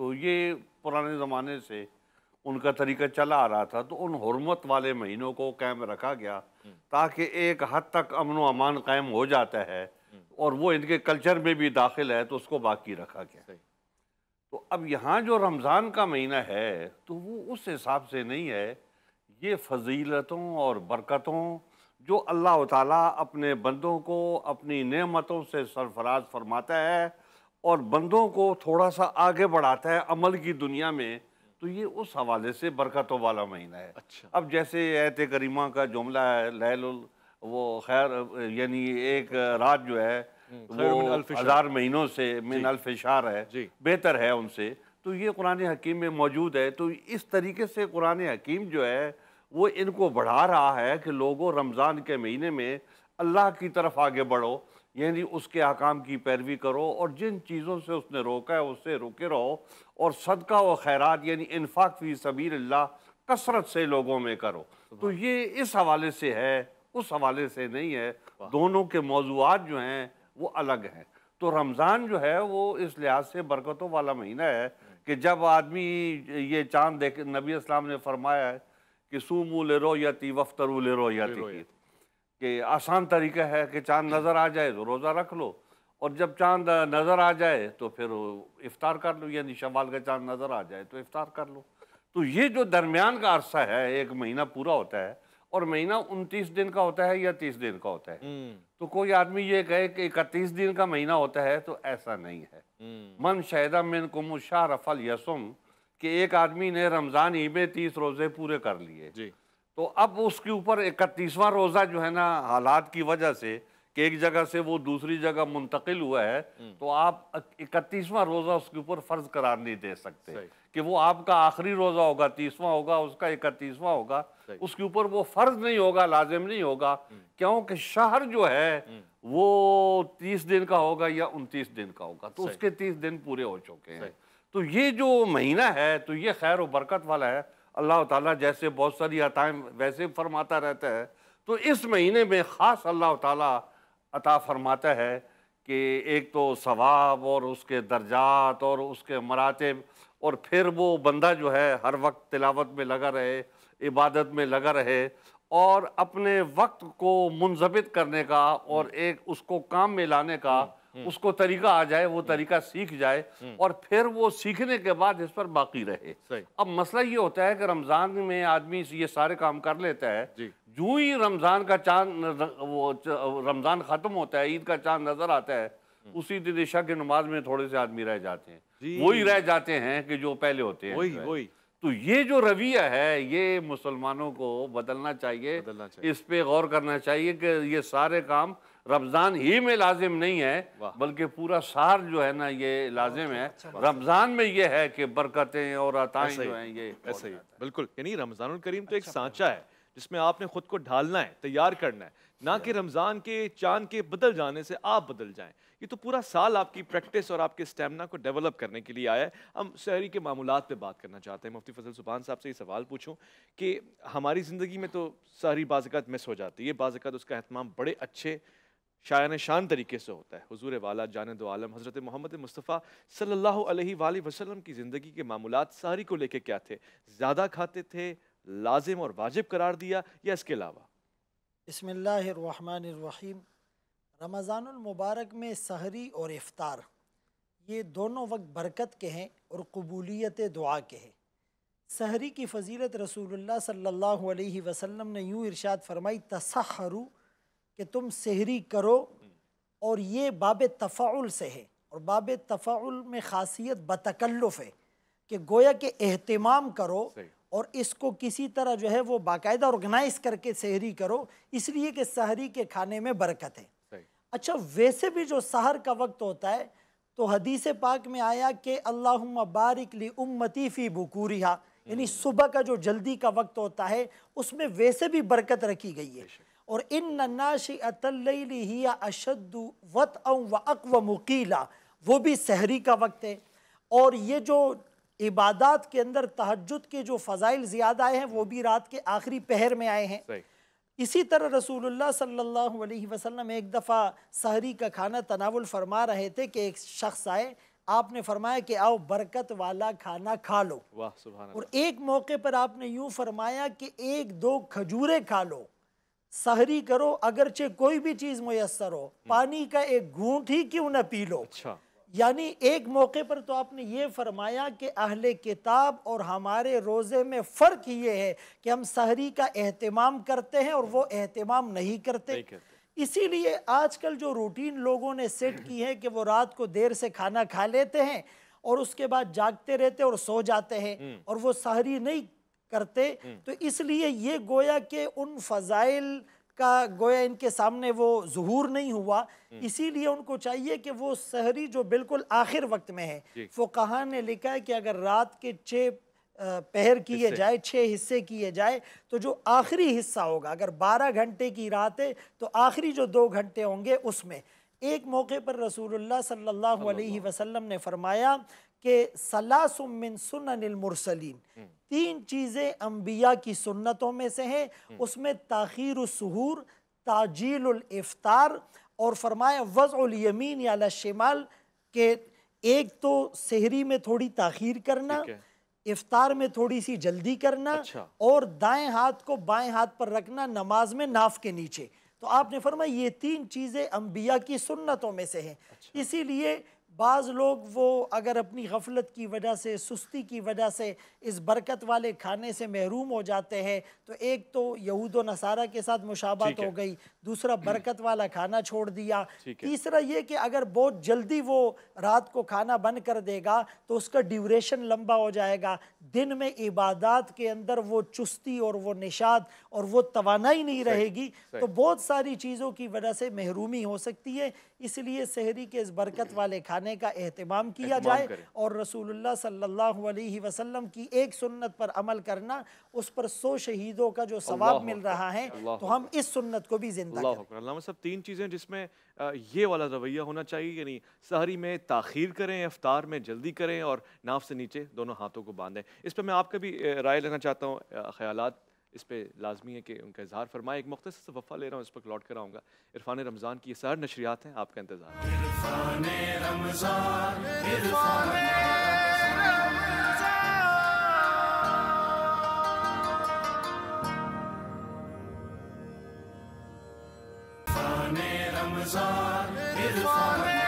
तो ये पुराने ज़माने से उनका तरीका चला आ रहा था तो उन हरमत वाले महीनों को कायम रखा गया हम्म। ताकि एक हद तक अमन व अमान कायम हो जाता है हम्म। और वो इनके कल्चर में भी दाखिल है तो उसको बाकी रखा गया तो अब यहाँ जो रमज़ान का महीना है तो वो उस हिसाब से नहीं है ये फजीलतों और बरकतों जो अल्लाह ताला अपने बंदों को अपनी नेमतों से सरफराज फरमाता है और बंदों को थोड़ा सा आगे बढ़ाता है अमल की दुनिया में तो ये उस हवाले से बरकतों वाला महीना है अच्छा अब जैसे ऐत करीमा का जुमला है लहल वो खैर यानी एक रात जो है हम्म, वो हज़ार महीनों से मिन अलफार है बेहतर है उनसे तो ये कुरान हकीम में मौजूद है तो इस तरीके से कुरान हकीम जो है वो इनको बढ़ा रहा है कि लोगों रमज़ान के महीने में अल्लाह की तरफ आगे बढ़ो यानी उसके अकाम की पैरवी करो और जिन चीज़ों से उसने रोका है उससे रुके रहो और सदका व खैरत यानी इनफाक फी सबीर अल्लाह कसरत से लोगों में करो तो ये इस हवाले से है उस हवाले से नहीं है दोनों के मौजूद जो हैं वो अलग हैं तो रमज़ान जो है वो इस लिहाज से बरकतों वाला महीना है कि जब आदमी ये चांद देख नबी इस्लाम ने फरमाया है कि सूमू ले रो यती वफ्तरू ले रो यती कि आसान तरीका है कि चांद नज़र आ जाए तो रोज़ा रख लो और जब चांद नज़र आ जाए तो फिर इफ्तार कर लो यानी शवाल का चांद नज़र आ जाए तो इफ़ार कर लो तो ये जो दरमियान का अरसा है एक महीना पूरा होता है और महीना उनतीस दिन का होता है या तीस दिन का होता है हम्म। तो कोई आदमी ये कहे कि इकतीस दिन का महीना होता है तो ऐसा नहीं है हम्म। मन शाहिदा मिन को शाह रफल यसुम कि एक आदमी ने रमज़ान ही में तीस रोज़े पूरे कर लिए तो अब उसके ऊपर इकतीसवां रोज़ा जो है ना हालात की वजह से कि एक जगह से वो दूसरी जगह मुंतकिल हुआ है हम्म। तो आप इकतीसवां रोज़ा उसके ऊपर फ़र्ज करार नहीं दे सकते कि वो आपका आखिरी रोज़ा होगा तीसवां होगा उसका इकतीसवां होगा उसके ऊपर वो फ़र्ज नहीं होगा लाजिम नहीं होगा हम्म। क्योंकि शहर जो है हम्म। वो तीस दिन का होगा या उनतीस दिन का होगा तो उसके तीस दिन पूरे हो चुके हैं तो ये जो महीना है तो ये खैर व बरकत वाला है अल्लाह ताला जैसे बहुत सारी अताएँ वैसे फरमाता रहता है तो इस महीने में ख़ास अल्लाह ताला अता फरमाता है कि एक तो सवाब और उसके दर्जात और उसके मरातब और फिर वो बंदा जो है हर वक्त तिलावत में लगा रहे इबादत में लगा रहे और अपने वक्त को मुंजबित करने का और एक उसको काम में लाने का हम्म। उसको तरीका आ जाए वो हम्म। तरीका सीख जाए हम्म। और फिर वो सीखने के बाद इस पर बाकी रहे अब मसला ये होता है कि रमज़ान में आदमी ये सारे काम कर लेता है जो ही रमज़ान का चांद वो रमज़ान ख़त्म होता है ईद का चांद नज़र आता है उसी दिन ईशा की नमाज में थोड़े से आदमी रह जाते हैं वही रह जाते हैं कि जो पहले होते हैं वही वही तो ये जो रवैया है ये मुसलमानों को बदलना चाहिए, बदलना चाहिए। इस पे गौर करना चाहिए कि ये सारे काम रमज़ान ही में लाजिम नहीं है बल्कि पूरा सार जो है ना ये लाजिम है अच्छा, अच्छा। रमज़ान में ये है कि बरकतें और अताएं जो हैं ये ऐसे ही बिल्कुल यानी रमज़ान करीम तो एक अच्छा। सांचा है जिसमें आपने खुद को ढालना है तैयार करना है ना कि रमज़ान के चांद के बदल जाने से आप बदल जाएं ये तो पूरा साल आपकी प्रैक्टिस और आपके स्टेमिना को डेवलप करने के लिए आया है हम शहरी के मामूलत पे बात करना चाहते हैं मुफ्ती फजल सुबहान साहब से ये सवाल पूछूं कि हमारी ज़िंदगी में तो सारी बाज़त मिस हो जाती है ये बाज़त उसका अहतमाम बड़े अच्छे शायन शान तरीके से होता है हजूर वाला जान दो आलम हज़रत मोहम्मद मुस्तफ़ा सल्ला वसल्लम की ज़िंदगी के मामूल सारी को लेके क्या थे ज़्यादा खाते थे लाजिम और वाजिब करार दिया या इसके अलावा बसमीम रमज़ानमबारक में सहरी और इफ़ार ये दोनों वक्त बरकत के हैं और कबूलीत दुआ के हैं सहरी की फजीलत रसूल सल्ला वसलम ने यूँ इरशाद फरमाई तसहरू कि तुम सहरी करो और ये बाब तफ़ाउल से है और बाब तफ़ाउल में खासियत बतकल्लुफ़ है कि गोया के अहतमाम करो और इसको किसी तरह जो है वो बाकायदा ऑर्गेनाइज करके सहरी करो इसलिए कि सहरी के खाने में बरकत है अच्छा वैसे भी जो सहर का वक्त होता है तो हदीस पाक में आया कि अल्लाह बारिक ली उम्मती फ़ी बकूरिया यानी हम्म। सुबह का जो जल्दी का वक्त होता है उसमें वैसे भी बरकत रखी गई है और इन नाशी अतलिया अशद वत व अकव मकीला वो भी सहरी का वक्त है और ये जो इबादत के अंदर तहजद के जो फ़ज़ाइल ज़्यादा आए हैं वो भी रात के आखिरी पहर में आए हैं इसी तरह रसूलुल्लाह सल्लल्लाहु अलैहि वसल्लम एक दफ़ा सहरी का खाना तनावल फरमा रहे थे कि एक शख्स आए आपने फरमाया कि आओ बरकत वाला खाना खा लो और एक मौके पर आपने यूँ फरमाया कि एक दो खजूरें खा लो सहरी करो अगरचे कोई भी चीज मुयसर हो हम्म। पानी का एक घूंट ही क्यों ना पी लो अच्छा यानी एक मौके पर तो आपने ये फरमाया कि अहले किताब और हमारे रोज़े में फ़र्क ये है कि हम सहरी का अहतमाम करते हैं और वो अहतमाम नहीं करते, नहीं करते। इसीलिए आजकल जो रूटीन लोगों ने सेट की है कि वो रात को देर से खाना खा लेते हैं और उसके बाद जागते रहते और सो जाते हैं हम्म। और वो सहरी नहीं करते हम्म। तो इसलिए ये गोया के उन फजाइल का गोया इनके सामने वो जहूर नहीं हुआ हम्म। इसीलिए उनको चाहिए कि वो सहरी जो बिल्कुल आखिर वक्त में है वो कहा ने लिखा है कि अगर रात के छः पहर किए जाए छः हिस्से किए जाए तो जो आखिरी हिस्सा होगा अगर बारह घंटे की रात है तो आखिरी जो दो घंटे होंगे उसमें एक मौके पर रसूलुल्लाह सल्लल्लाहु अलैहि वसल्लम ने फरमाया कि सलासमिन सुनमरसलिन तीन चीज़ें अम्बिया की सुन्नतों में से हैं उसमें तखिर सहूर ताजील और फरमाया वज़मीन या शमाल के एक तो शहरी में थोड़ी तखिर करना इफ्तार में थोड़ी सी जल्दी करना अच्छा। और दाएं हाथ को बाएं हाथ पर रखना नमाज में नाफ के नीचे तो आपने फरमाया ये तीन चीज़ें अम्बिया की सुन्नतों में से हैं अच्छा। इसीलिए बाज़ लोग वो अगर अपनी गफलत की वजह से सुस्ती की वजह से इस बरकत वाले खाने से महरूम हो जाते हैं तो एक तो यहूद व नसारा के साथ मुशाबत हो गई दूसरा हम्म। बरकत वाला खाना छोड़ दिया तीसरा ये कि अगर बहुत जल्दी वो रात को खाना बंद कर देगा तो उसका ड्यूरेशन लंबा हो जाएगा दिन में इबादत के अंदर वो चुस्ती और वो निशाद और वो तोानाई नहीं रहेगी तो बहुत सारी चीज़ों की वजह से महरूमी हो सकती है इसलिए शहरी के इस बरकत वाले खाने का अहतमाम किया जाए और रसूलुल्लाह सल्लल्लाहु अलैहि वसल्लम की एक सुन्नत पर अमल करना उस पर सौ शहीदों का जो सवाब मिल रहा है तो हम इस सुन्नत को भी जिंदा सब मतलब तीन चीज़ें जिसमें ये वाला रवैया होना चाहिए यानी सहरी में ताखीर करें अफ्तार में जल्दी करें और नाव से नीचे दोनों हाथों को बांधें इस पर मैं आपका भी राय लेना चाहता हूँ ख्याल इस पर लाजमी है कि उनका इजहार फरमाए एक मुख्तर से वफ़ा ले रहा हूँ इस पर लौट कर आऊँगा इरफान रमज़ान की ये सार नशरियात हैं आपका इंतज़ार Ramazan, Irfan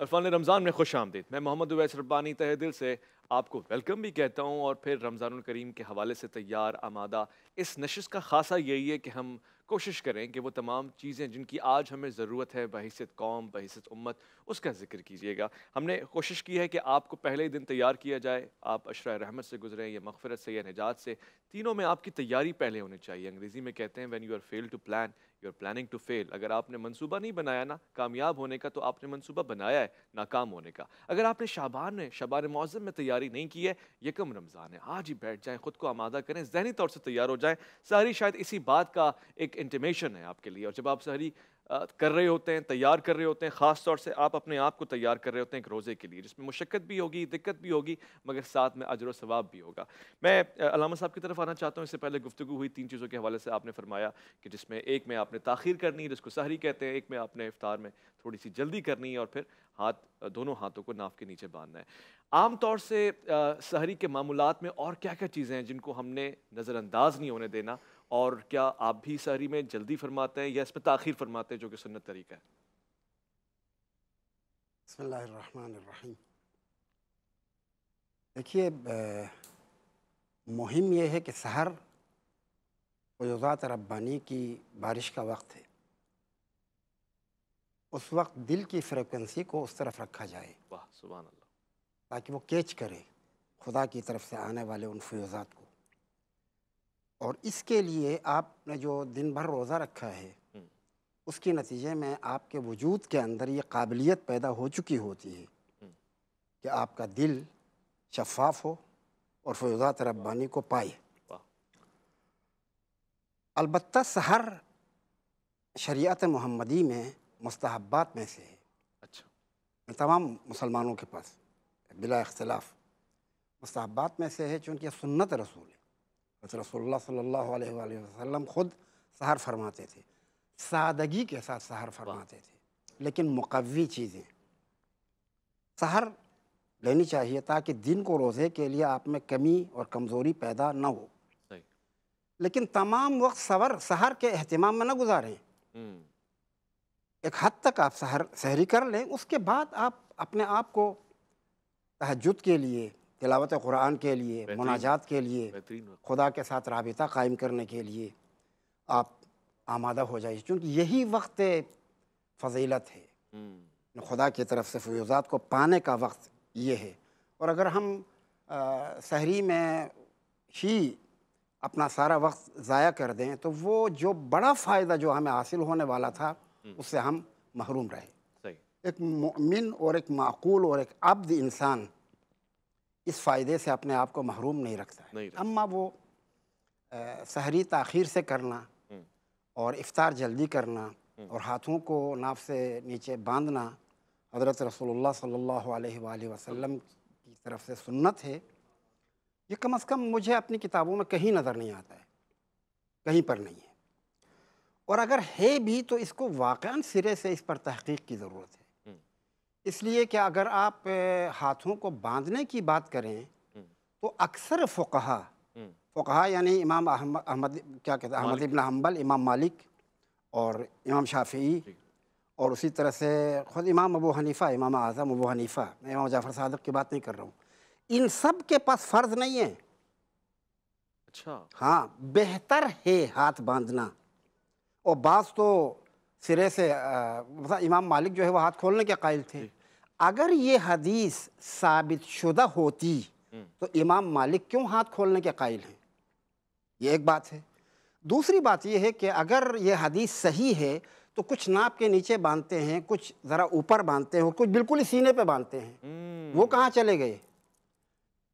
इरफान रमज़ान में खुश आमदीद मैं मोहम्मद उवैस रब्बानी तह दिल से आपको वेलकम भी कहता हूँ और फिर रमज़ान करीम के हवाले से तैयार आमादा इस नशस का खासा यही है कि हम कोशिश करें कि वो तमाम चीज़ें जिनकी आज हमें ज़रूरत है बहसीत कौम बहसीत उम्मत उसका जिक्र कीजिएगा हमने कोशिश की है कि आपको पहले ही दिन तैयार किया जाए आप अशर रहमत से गुजरें या मगफरत से या निजात से तीनों में आपकी तैयारी पहले होनी चाहिए अंग्रेज़ी में कहते हैं when you are fail to plan you are planning to fail अगर आपने मंसूबा नहीं बनाया ना कामयाब होने का तो आपने मंसूबा बनाया है नाकाम होने का अगर आपने शाबान में शबान मौज़म में तैयारी नहीं की है कम रमज़ान है आज ही बैठ जाएँ ख़ुद को आमादा करें जहनी तौर से तैयार हो जाएँ सहरी शायद इसी बात का एक इंटीमेशन है आपके लिए और जब आप सहरी कर रहे होते हैं तैयार कर रहे होते हैं ख़ास तौर से आप अपने आप को तैयार कर रहे होते हैं एक रोज़े के लिए जिसमें मुशक्क़त भी होगी दिक्कत भी होगी मगर साथ में अजर सवाब भी होगा मैं अलामा साहब की तरफ आना चाहता हूँ इससे पहले गुफ्तु हुई तीन चीज़ों के हवाले से आपने फरमाया कि जिसमें एक में आपने तखिर करनी है जिसको सहरी कहते हैं एक में आपने इफ्तार में थोड़ी सी जल्दी करनी है और फिर हाथ दोनों हाथों को नाफ के नीचे बांधना है आम तौर से सहरी के मामूलत में और क्या क्या चीज़ें हैं जिनको हमने नज़रअंदाज नहीं होने देना और क्या आप भी सहरी में जल्दी फरमाते हैं या इसमें ताखिर फरमाते हैं जो कि सुनत तरीका है देखिए मुहिम यह है कि सहर वजात रब्बानी की बारिश का वक्त है उस वक्त दिल की फ्रिक्वेंसी को उस तरफ रखा जाए वाह सुबह ताकि वो कैच करे खुदा की तरफ से आने वाले उन फ्यूज़ात को और इसके लिए आपने जो दिन भर रोज़ा रखा है हम्म। उसके नतीजे में आपके वजूद के अंदर ये काबिलियत पैदा हो चुकी होती है हम्म। कि आपका दिल शफाफ हो और फैज़ात रब्बानी को पाए अलबत् सहर शरीत महमदी में मस्तहबात में से है अच्छा तमाम मुसलमानों के पास बिला अख्तिलाफ मस्तहबात में से है चूँकि सुन्नत रसूल है रसोल्ला सल्ला वसम ख़ुद सहर फरमाते थे सादगी के साथ सहर फरमाते थे लेकिन मुकवी चीज़ें सहर लेनी चाहिए ताकि दिन को रोज़े के लिए आप में कमी और कमज़ोरी पैदा ना हो लेकिन तमाम वक्त सवर सहर के अहतमाम में ना गुजारें हम्म। एक हद तक आप सहर सहरी कर लें उसके बाद आप अपने आप को तहजद के लिए तिलावत कुरान के लिए मुनाजात के लिए खुदा के साथ रबता कायम करने के लिए आप आमादा हो जाइए क्योंकि यही वक्त फजीलत है हम्म। खुदा की तरफ से फयूज़ात को पाने का वक्त ये है और अगर हम आ, सहरी में ही अपना सारा वक्त ज़ाया कर दें तो वो जो बड़ा फ़ायदा जो हमें हासिल होने वाला था हम्म। उससे हम महरूम रहे एक मिन और एक माकूल और एक अब्द इंसान इस फ़ायदे से अपने आप को महरूम नहीं रखता है नहीं अम्मा वो आ, सहरी तखीर से करना हम्म। और इफ़ार जल्दी करना हम्म। और हाथों को नाप से नीचे बांधना हज़रत रसोल्ला सल्ला वसम की तरफ से सुन्नत है ये कम अज़ कम मुझे अपनी किताबों में कहीं नज़र नहीं आता है कहीं पर नहीं है और अगर है भी तो इसको वाक़ सिरे से इस पर तहकीक की ज़रूरत है इसलिए कि अगर आप हाथों को बांधने की बात करें हम्म। तो अक्सर फ़ुकहा हम्म। फ़ुकहा यानी इमाम अहमद क्या कहते हैं अहमद इबन हम्बल इमाम मालिक और इमाम शाफी और उसी तरह से ख़ुद इमाम अबू हनीफ़ा इमाम आज़म अबू हनीफ़ा मैं इमाम जाफ़र सादक की बात नहीं कर रहा हूँ इन सब के पास फ़र्ज नहीं है अच्छा हाँ बेहतर है हाथ बांधना और बास तो सिरे से मतलब इमाम मालिक जो है वो हाथ खोलने के कायल थे अगर ये हदीस साबित शुदा होती हम्म। तो इमाम मालिक क्यों हाथ खोलने के कायल हैं ये एक बात है दूसरी बात यह है कि अगर ये हदीस सही है तो कुछ नाप के नीचे बांधते हैं कुछ ज़रा ऊपर बांधते हैं और कुछ बिल्कुल ही सीने पे बांधते हैं हम्म। वो कहाँ चले गए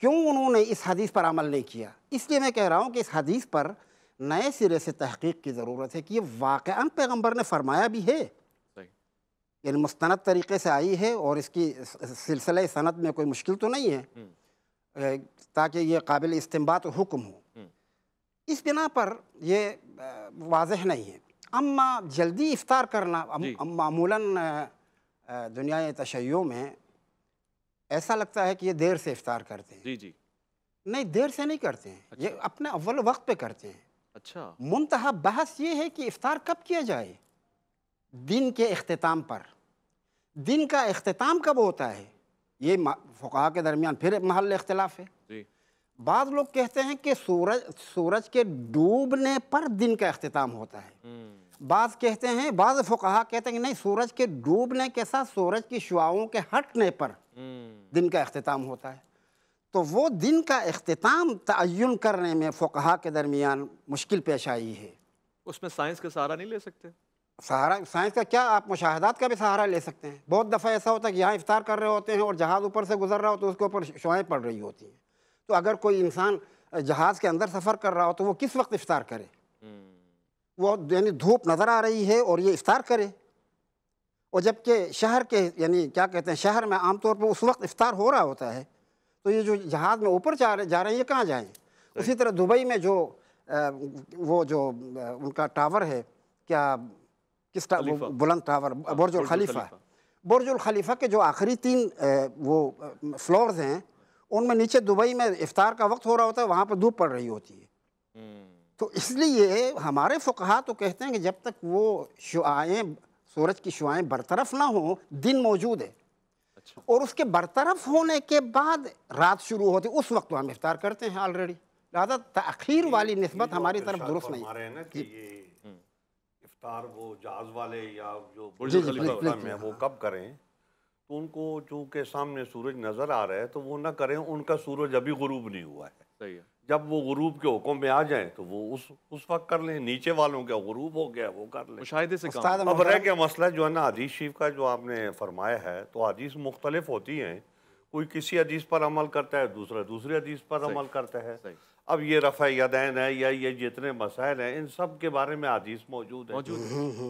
क्यों उन्होंने इस हदीस पर अमल नहीं किया इसलिए मैं कह रहा हूँ कि इस हदीस पर नए सिरे से तहकीक की ज़रूरत है कि ये वाक़ पैगम्बर ने फरमाया भी है यानी मुस्ंद तरीके से आई है और इसकी सिलसिले सनत में कोई मुश्किल तो नहीं है हम्म। ताकि ये काबिल इस्तेमाल हुक्म हो हम्म। इस बिना पर यह वाज नहीं है अम्मा जल्दी इफ़ार करना मामूला दुनिया तशैयों में ऐसा लगता है कि ये देर से इफ़ार करते हैं जी जी नहीं देर से नहीं करते हैं अच्छा। ये अपने अव्वल वक्त पे करते हैं अच्छा मुंतहा बहस ये है कि इफ्तार कब किया जाए दिन के अख्ताम पर दिन का अख्ताम कब होता है ये फ़ुका के दरमियान फिर महल अख्तिलाफ है बाद लोग कहते हैं कि सूरज सूरज के डूबने पर दिन का अख्ताम होता है हम्म। बाद कहते हैं बाज़ फ़ुकाहा कहते हैं कि नहीं सूरज के डूबने के साथ सूरज की शुआओं के हटने पर हम्म। दिन का अख्ताम होता है तो वो दिन का अख्ताम तयन करने में फोकहा के दरमियान मुश्किल पेश आई है उसमें साइंस का सहारा नहीं ले सकते सहारा साइंस का क्या आप मुशाहदात का भी सहारा ले सकते हैं बहुत दफ़ा ऐसा होता है कि यहाँ इफ्तार कर रहे होते हैं और जहाज़ ऊपर से गुजर रहा हो तो उसके ऊपर शुआएँ पड़ रही होती हैं तो अगर कोई इंसान जहाज़ के अंदर सफ़र कर रहा हो तो वो किस वक्त इफ्तार करे हम्म। वो यानी धूप नज़र आ रही है और ये इफ्तार करे और जबकि शहर के यानी क्या कहते हैं शहर में आमतौर पर उस वक्त इफ्तार हो रहा होता है तो ये जो जहाज़ में ऊपर जा रहे जा रहे हैं ये कहाँ जाएँ उसी तरह दुबई में जो आ, वो जो आ, उनका टावर है क्या किस टा, बुलंद टावर हाँ, बुरजुल खलीफा बुरजुल खलीफा के जो आखिरी तीन वो फ्लोर्स हैं उनमें नीचे दुबई में इफ्तार का वक्त हो रहा होता है वहाँ पर धूप पड़ रही होती है हम्म। तो इसलिए हमारे फुकहा तो कहते हैं कि जब तक वो शुआएँ सूरज की शुआएँ बरतरफ ना हों दिन मौजूद है अच्छा। और उसके बरतरफ होने के बाद रात शुरू होती उस वक्त तो हम इफ्तार करते हैं ऑलरेडी ज्यादा तखीर वाली नस्बत तो हमारी तरफ दुरुस्त तो नहीं इफ्तार वो जहाज वाले या वो कब करें तो उनको चूँकि सामने सूरज नज़र आ रहा है तो वो ना करें उनका सूरज अभी गुरूब नहीं हुआ है सही है जब वो गुरूब के हुक्म में आ जाए तो वो उस उस वक्त कर लें नीचे वालों का गुरूब हो गया वो कर लें शायद से अब रह गया मसला जो है ना हदीस शरीफ का जो आपने फरमाया है तो हदीस मुख्तलिफ होती हैं कोई किसी हदीस पर अमल करता है दूसरा दूसरे हदीस पर अमल करता है अब ये रफ़ा यदैन है या ये जितने मसाइल हैं इन सब के बारे में अदीस मौजूद है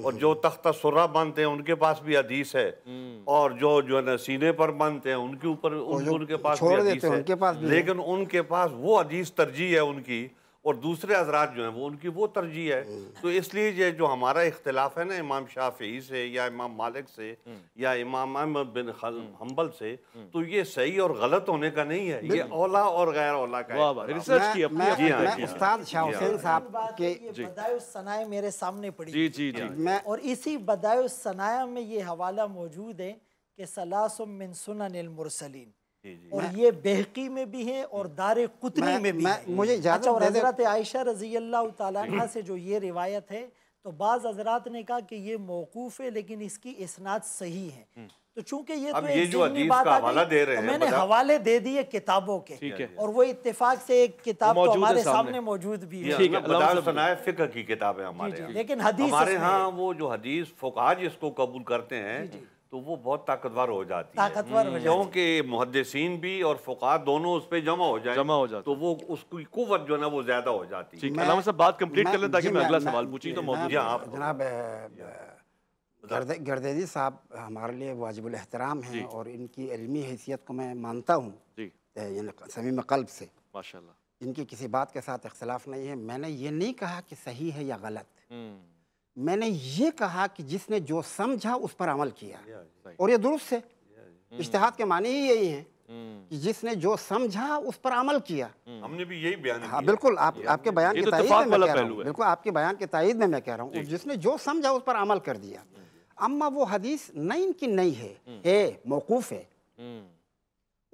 और जो तख्ता सुर्रा बनते हैं उनके पास भी अदीस है हम्म। और जो जो है सीने पर बनते हैं उनके ऊपर उनके पास भी अदीस है लेकिन उनके पास वो अदीस तरजीह है उनकी और दूसरे हजरात जो हैं वो उनकी वो तरजीह है हम्म। तो इसलिए जो, जो हमारा इख्तलाफ है ना इमाम शाफी से या इमाम मालिक से हम्म। या इमाम अहमद बिन हम्म। हम्बल से तो ये सही और गलत होने का नहीं है ये ओला और गैर ओला का रिसर्च की अपनी जी हां उस्ताद शाह हुसैन हाँ। साहब के सनाए मेरे सामने पड़ी जी जी जी मैं और इसी बदाय सनाया में ये हवाला मौजूद है कि सलासुम मिन सुनन अल मुरसलीन और ये बेहकी में भी हैं और दार कुतनी में भी मुझे अच्छा और हजरत आयशा रजी अल्लाह से जो ये रिवायत है तो बाज़ हजरात ने कहा कि ये मौकूफ़ है लेकिन इसकी इसनाद सही है हम्म। तो चूंकि ये तो ये जो बात का हवाला दे रहे तो हैं तो मैंने हवाले दे दिए किताबों के है। और वो इत्तेफाक से एक किताब तो हमारे सामने सामने मौजूद भी है ठीक है फिक्र की किताब है हमारे लेकिन हदीस हमारे यहाँ वो जो हदीस फुकाज इसको कबूल करते हैं तो वो बहुत ताकतवर हो जाती ताकतवर हम्म। है क्योंकि मुहदसिन भी और फुका दोनों उस पर जमा हो जाए जमा हो जाए तो वो उसकी कुवत जो है ना वो ज्यादा हो जाती है साहब बात कंप्लीट कर लें ताकि मैं अगला सवाल पूछी तो आप जनाब गर्देजी साहब हमारे लिए वाजिबुल एहतराम हैं और इनकी इलमी हैसियत को मैं मानता हूँ समीम कल्ब से माशा इनकी किसी बात के साथ इख्तलाफ नहीं है मैंने ये नहीं कहा कि सही है या गलत हम्म। मैंने ये कहा कि जिसने जो समझा उस पर अमल किया और ये दुरुस्त है hmm. इश्तेहाद के माने ही यही है hmm. कि जिसने जो समझा उस पर अमल किया hmm. हमने भी यही बयान हाँ बिल्कुल आप आपके बयान की तायद तो में कह रहा हूँ बिल्कुल आपके बयान के तायद में मैं कह रहा हूँ जिसने जो समझा उस पर अमल कर दिया अम्मा वो हदीस नईन की नहीं है मौकूफ़ है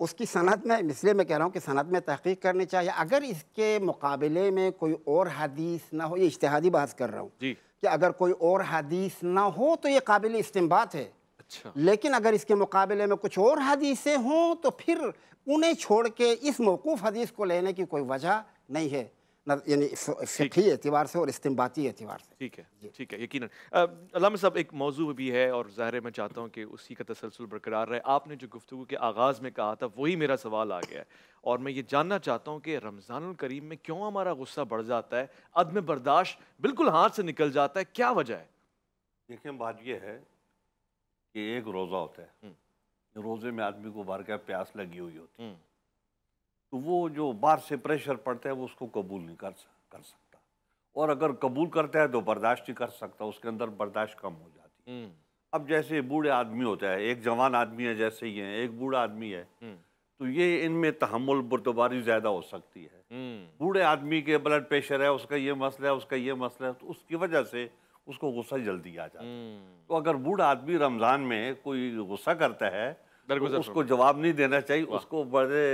उसकी सनत में इसलिए मैं कह रहा हूँ कि सनत में तहकीक करनी चाहिए अगर इसके मुकाबले में कोई और हदीस ना हो ये इश्तहादी बात कर रहा हूँ कि अगर कोई और हदीस ना हो तो ये काबिल इस्तेमाल है अच्छा लेकिन अगर इसके मुकाबले में कुछ और हदीसें हों तो फिर उन्हें छोड़ के इस मौकूफ़ हदीस को लेने की कोई वजह नहीं है यानी फ़िकी एतवार से और इस्तेमाती एतवार से ठीक है ठीक है यकीन अलामा साहब एक मौजू भी है और ज़ाहिर मैं चाहता हूँ कि उसी का तसलसल बरकरार रहे आपने जो गुफ्तु के आगाज़ में कहा था वही मेरा सवाल आ गया है और मैं ये जानना चाहता हूँ कि रमज़ान करीम में क्यों हमारा गुस्सा बढ़ जाता है अदम बर्दाश्त बिल्कुल हाथ से निकल जाता है क्या वजह है देखिए बात यह है कि एक रोज़ा होता है हम्म। रोज़े में आदमी को बार के प्यास लगी हुई होती है हम्म। तो वो जो बाहर से प्रेशर पड़ता है वो उसको कबूल नहीं कर कर सकता और अगर कबूल करता है तो बर्दाश्त नहीं कर सकता उसके अंदर बर्दाश्त कम हो जाती है हम्म। अब जैसे बूढ़े आदमी होता है एक जवान आदमी है जैसे ही है एक बूढ़ा आदमी है हम्म। तो ये इनमें तहमुल बुरदबारी ज़्यादा हो सकती है हम्म। बूढ़े आदमी के ब्लड प्रेशर है उसका ये मसला है उसका ये मसला है तो उसकी वजह से उसको गुस्सा जल्दी आ जाता है तो अगर बूढ़ा आदमी रमज़ान में कोई गुस्सा करता है तो उसको जवाब नहीं देना चाहिए उसको बड़े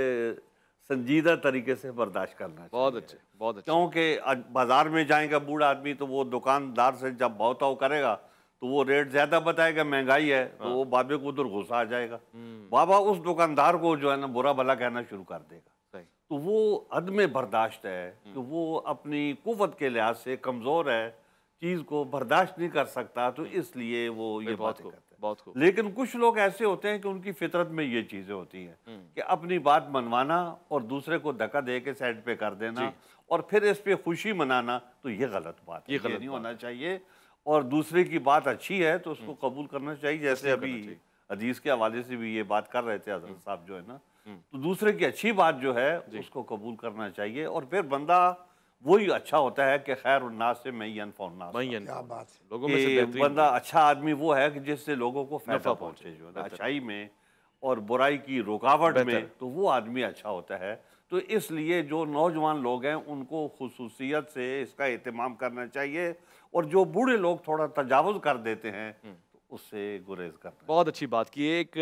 संजीदा तरीके से बर्दाश्त करना बहुत अच्छे बहुत अच्छे क्योंकि बाजार में जाएगा बूढ़ा आदमी तो वो दुकानदार से जब बहुताव करेगा तो वो रेट ज्यादा बताएगा महंगाई है तो हाँ। वो बाबे को उधर गुस्सा आ जाएगा हम्म। बाबा उस दुकानदार को जो है ना बुरा भला कहना शुरू कर देगा तो वो अदम बर्दाश्त है हम्म। कि वो अपनी कुत के लिहाज से कमज़ोर है चीज़ को बर्दाश्त नहीं कर सकता तो हम्म। इसलिए वो ये बात करता बहुत खूब लेकिन कुछ लोग ऐसे होते हैं कि उनकी फितरत में ये चीज़ें होती हैं हम्म। कि अपनी बात मनवाना और दूसरे को धक्का दे के साइड पे कर देना और फिर इस पर खुशी मनाना तो ये गलत बात ये गलत नहीं होना चाहिए और दूसरे की बात अच्छी है तो उसको हम्म। कबूल करना चाहिए जैसे अभी अजीज़ के हवाले से भी ये बात कर रहे थे हम्म। साहब जो है ना तो दूसरे की अच्छी बात जो है उसको कबूल करना चाहिए और फिर बंदा वही अच्छा होता है कि खैर उन्नास से मैं फौनास मैन लोगों में से बंदा अच्छा आदमी वो है कि जिससे लोगों को फायदा पहुंचे जो अच्छाई में और बुराई की रुकावट में तो वो आदमी अच्छा होता है तो इसलिए जो नौजवान लोग हैं उनको खसूसियत से इसका अहतमाम करना चाहिए और जो बूढ़े लोग थोड़ा तजावज़ कर देते हैं हम्म। तो उससे गुरेज करना बहुत अच्छी बात की एक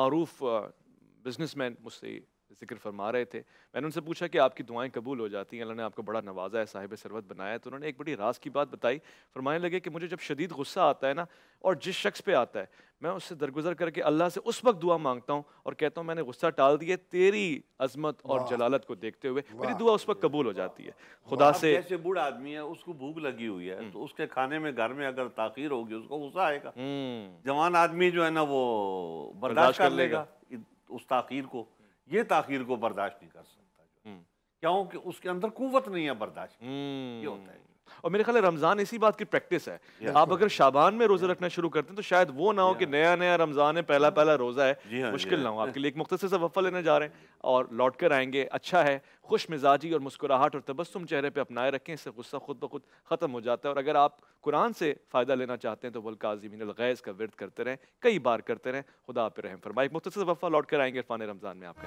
मरूफ बिजनेसमैन मुझसे जिक्र फरमा रहे थे मैंने उनसे पूछा कि आपकी दुआएं कबूल हो जाती हैं अल्लाह ने आपको बड़ा नवाज़ा है साहिब सरवत बनाया है तो उन्होंने एक बड़ी रास की बात बताई फरमाने लगे कि मुझे जब शदीद गुस्सा आता है ना और जिस शख्स पे आता है मैं उससे दरगुजर करके अल्लाह से उस वक्त दुआ मांगता हूँ और कहता हूँ मैंने गुस्सा टाल दिया तेरी अजमत और जलालत को देखते हुए मेरी दुआ उस वक्त कबूल हो जाती है खुदा से बुढ़ आदमी है उसको भूख लगी हुई है हम्म। तो उसके खाने में घर में अगर ताखिर होगी उसको गुस्सा आएगा हम्म। जवान आदमी जो है ना वो बर्दाश्त कर लेगा उस ताखिर को ये ताखिर को बर्दाश्त नहीं कर सकता हम्म। क्योंकि उसके अंदर कुत नहीं है बर्दाश्त हम्म। ये होता है और मेरे ख्याल रमज़ान इसी बात की प्रैक्टिस है आप अगर शाबान में रोज़े रखना शुरू करते हैं तो शायद वो ना हो कि नया नया रमज़ान है पहला पहला रोज़ा है हाँ, मुश्किल ना हो हाँ। आपके लिए एक मुख्तर से वफ़ा लेने जा रहे हैं और लौट कर आएंगे अच्छा है खुश मिजाजी और मुस्कुराहट और तबस्म चेहरे पर अपनाए रखें इससे गुस्सा खुद ब खुद ख़त्म हो जाता है और अगर आप कुरान से फ़ायदा लेना चाहते हैं तो वलकाजीमिन गैज़ का विरत करते रहें कई बार करते रहें खुदा आप रहम फरमा एक मुख्तर वफ़ा लौट कर आएंगे इरफान रमज़ान में आपका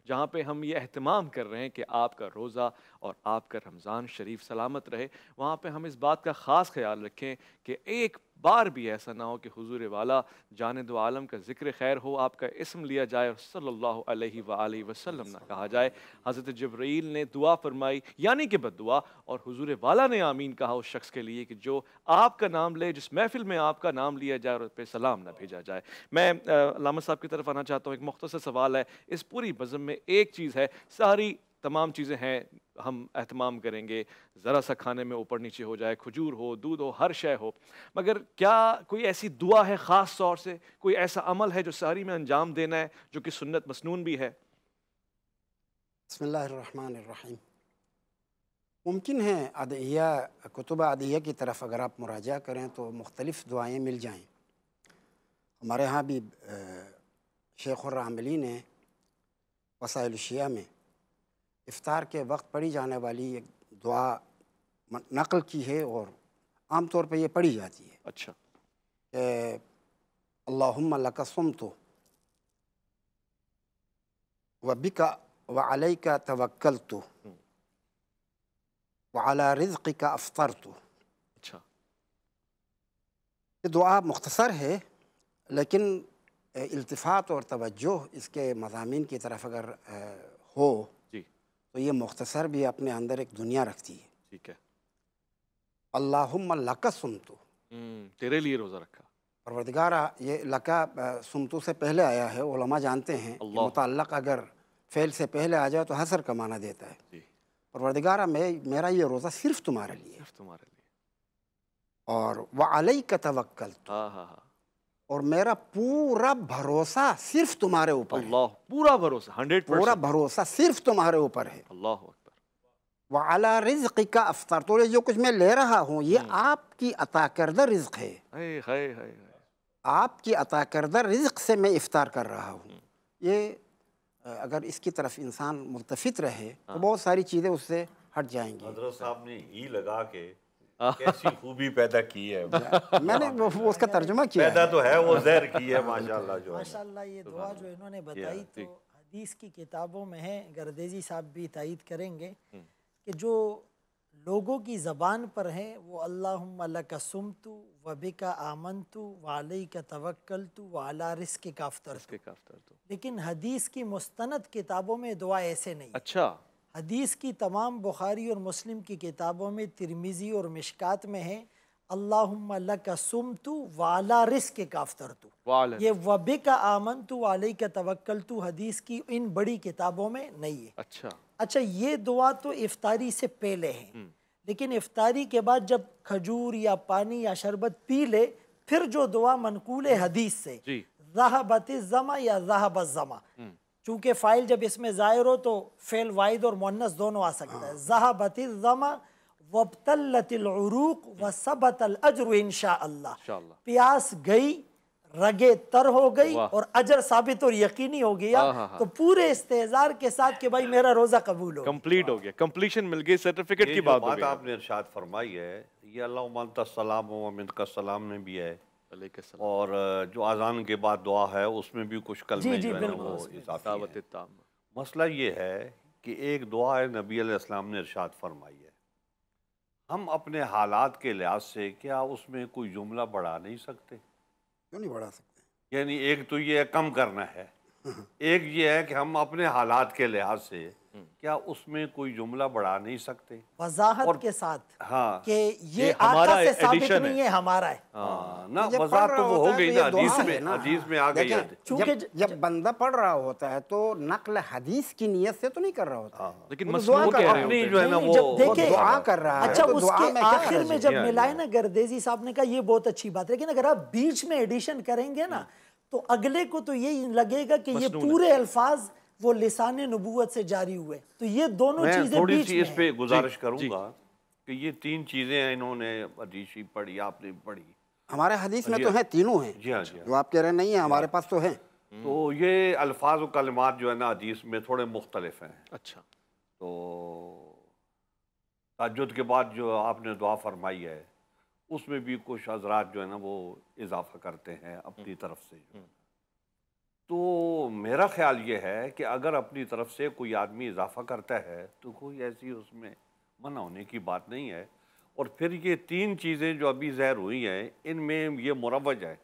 जहाँ पे हम ये अहतमाम कर रहे हैं कि आपका रोज़ा और आपका रमज़ान शरीफ सलामत रहे वहाँ पे हम इस बात का ख़ास ख्याल रखें कि एक बार भी ऐसा ना हो कि हुजूर वाला जान दो आलम का जिक्र खैर हो आपका इसम लिया जाए और सल्लल्लाहु अलैहि सल्ला वसल्लम ना कहा जाए हज़रत जबरील ने दुआ फरमाई यानी कि बद दुआ और हुजूर वाला ने आमीन कहा उस शख्स के लिए कि जो आपका नाम ले जिस महफिल में आपका नाम लिया जाए और उस पर सलाम ना भेजा जाए मैं लामा साहब की तरफ आना चाहता हूँ एक मुख्तर सवाल है इस पूरी बज़म में एक चीज़ है सारी तमाम चीज़ें हैं हम अहतमाम करेंगे ज़रा सा खाने में ऊपर नीचे हो जाए खजूर हो दूध हो हर शय हो मगर क्या कोई ऐसी दुआ है ख़ास तौर से कोई ऐसा अमल है जो सारी में अंजाम देना है जो कि सुन्नत मसनून भी है मुमकिन है अदिया कुतुब अदिया की तरफ अगर आप मुराजा करें तो मुख्तलिफ़ दुआएँ मिल जाएँ हमारे यहाँ भी शेख रामली ने वसाइल शिया में इफ़ार के वक्त पढ़ी जाने वाली एक दुआ नकल की है और आम तौर पर यह पढ़ी जाती है अच्छा अल्लाहुम्मा लकसम तो वबिका व अलई का तवक्ल तो हम्म। व अला रिज़ का अफ़तर तो अच्छा ये दुआ मुख्तसर है लेकिन इल्तफात और तवज्जो इसके मजामी की तरफ अगर हो जी तो ये मुख्तसर भी अपने अंदर एक दुनिया रखती है ठीक है अल्लाहुम्मा लका सुमतु हम्म, तेरे लिए रोज़ा रखा परवरदगार ये लका सुमतु से पहले आया है ओलमा जानते हैं मुतल अगर फेल से पहले आ जाए तो हसर का माना देता है परवरदगारा मैं मेरा ये रोज़ा सिर्फ तुम्हारे लिए सिर्फ तुम्हारे लिए और वह अलई का तवक्ल हाँ हाँ हाँ और मेरा पूरा भरोसा सिर्फ तुम्हारे ऊपर अल्लाह पूरा भरोसा हंड्रेड पूरा भरोसा सिर्फ तुम्हारे ऊपर है अल्लाह अकबर वाला रिज्क का अफ्तार तो जो कुछ मैं ले रहा हूँ ये हम्म। आपकी अता करदा रिज्क है आपकी अता करदा रिज्क से मैं इफ्तार कर रहा हूँ हम्म। ये अगर इसकी तरफ इंसान मुलतफित रहे तो हाँ। बहुत सारी चीज़ें उससे हट जाएंगी साहब ने ही लगा के कैसी खूबी पैदा की है मैंने वो, वो उसका तर्जुमा किया पैदा तो है वो जहर की है माशाल्लाह जो माशाल्लाह ये दुआ जो इन्होंने बताई तो हदीस की किताबों में है गर्देजी साहब भी तायद करेंगे हम्म। कि जो लोगों की ज़बान पर है वो अल्लाह का सुमतु वबी का आमन तो वाली का तवक्ल तो वाला रिस्क काफ्तर लेकिन हदीस की मुस्तनद किताबों में दुआ ऐसे नहीं अच्छा हदीस की तमाम बुखारी और मुस्लिम की किताबों में तिरमिज़ी और मिशकात में है अल्लाह का सुम तो वाला रिस्क काफ्तर तो ये वबे का आमन तो वाले का तवक्ल तो हदीस की इन बड़ी किताबों में नहीं है अच्छा अच्छा ये दुआ तो इफ्तारी से पहले है हम्म। लेकिन इफ्तारी के बाद जब खजूर या पानी या शरबत पी ले फिर जो दुआ मनकूल हदीस से राहबत जमा या राहबत जमा हम्म। चूँकि फ़ाइल जब इसमें ज़ाहिर हो तो फ़ेल वाइद और मुन्नस दोनों आ सकता है जहाबतिलजमा वबतलतलूक व सबतल अजर इनशा प्यास गई रगे तर हो गई और अजर साबित और यकीनी हो गया हाँ, हाँ, हाँ। तो पूरे इस्तेजार के साथ के भाई मेरा रोज़ा कबूल हो कंप्लीट हो गया कंप्लीशन मिल गई सर्टिफिकेट की बात, बात आपने इरशाद फरमाई है ये अल्लाह सलाम का सलाम में भी है और जो अजान के बाद दुआ है उसमें भी कुछ कल जो है वो इजाफी मसला ये है कि एक दुआ नबी अलैहिस्सलाम ने इरशाद फरमाई है हम अपने हालात के लिहाज से क्या उसमें कोई जुमला बढ़ा नहीं सकते क्यों नहीं बढ़ा सकते यानी एक तो ये कम करना है एक ये है कि हम अपने हालात के लिहाज से हम्म। क्या उसमें कोई जुमला बढ़ा नहीं सकते वजाहत और, के साथ हाँ कि ये, ये हमारा से साबित नहीं है हमारा है हाँ, हाँ। ना वजाहत तो वो हो तो गई ना हदीस में हदीस में आ गई क्योंकि जब बंदा पढ़ रहा होता है तो नकल हदीस की नियत से तो नहीं कर रहा होता हाँ। लेकिन तो दुआ कह रहे जो है ना वो तो देखे दुआ कर रहा है अच्छा उसके आखिर में जब मिलाए ना गर्देजी साहब ने कहा ये बहुत अच्छी बात है लेकिन अगर आप बीच में एडिशन करेंगे ना हम्म। तो अगले को तो यही लगेगा कि ये पूरे अल्फाज वो लिसान नबूत से जारी हुए तो ये दोनों चीज़ें थोड़ी सी इस पर गुजारिश करूंगा कि ये तीन चीज़ें इन्होंने हदीसी पढ़ी आपने पढ़ी हमारे हदीस में तो हाँ। है तीनों हैं जी हाँ जी हाँ। जो आप कह रहे नहीं है हमारे हाँ। पास तो है तो ये अल्फाज कलमात जो है ना हदीस में थोड़े मुख्तलिफ हैं अच्छा तो तजुद के बाद जो आपने दुआ फरमाई है उसमें भी कुछ हजरात जो है ना वो इजाफा करते हैं अपनी हम्म। तरफ से हम्म। तो मेरा ख्याल ये है कि अगर अपनी तरफ से कोई आदमी इजाफा करता है तो कोई ऐसी उसमें मना होने की बात नहीं है और फिर ये तीन चीज़ें जो अभी जहर हुई हैं इनमें ये मुरवज है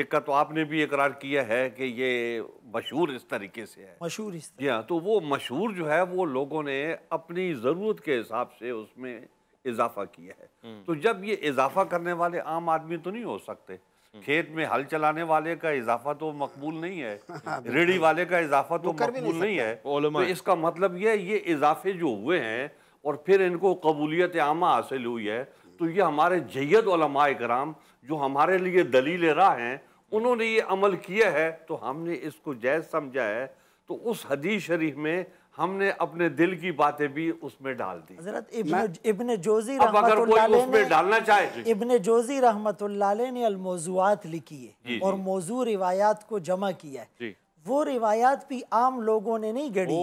एक का तो आपने भी इकरार किया है कि ये मशहूर इस तरीके से है मशहूर इस जी हाँ तो वो मशहूर जो है वो लोगों ने अपनी ज़रूरत के हिसाब से उसमें इजाफा किया है हम्म। तो जब ये इजाफा करने वाले आम आदमी तो नहीं हो सकते हम्म। खेत में हल चलाने वाले का इजाफा तो मकबूल नहीं है हाँ, रेडी वाले का इजाफा तो मकबूल नहीं, नहीं है तो इसका मतलब ये ये इजाफे जो हुए हैं और फिर इनको कबूलियत आमा हासिल हुई है तो ये हमारे जैद कराम जो हमारे लिए दलील राह हैं उन्होंने ये अमल किया है तो हमने इसको जायज़ समझा है तो उस हदीस शरीफ में हमने अपने दिल की बातें भी उसमें डाल दी हजरत इब्न जोजी अब अगर कोई उसमें डालना चाहे इबन जोजी रहमत ने अलमौजुआत लिखी है और मौजू रिवायात को जमा किया है वो रिवायात भी आम लोगों ने नहीं गढ़ी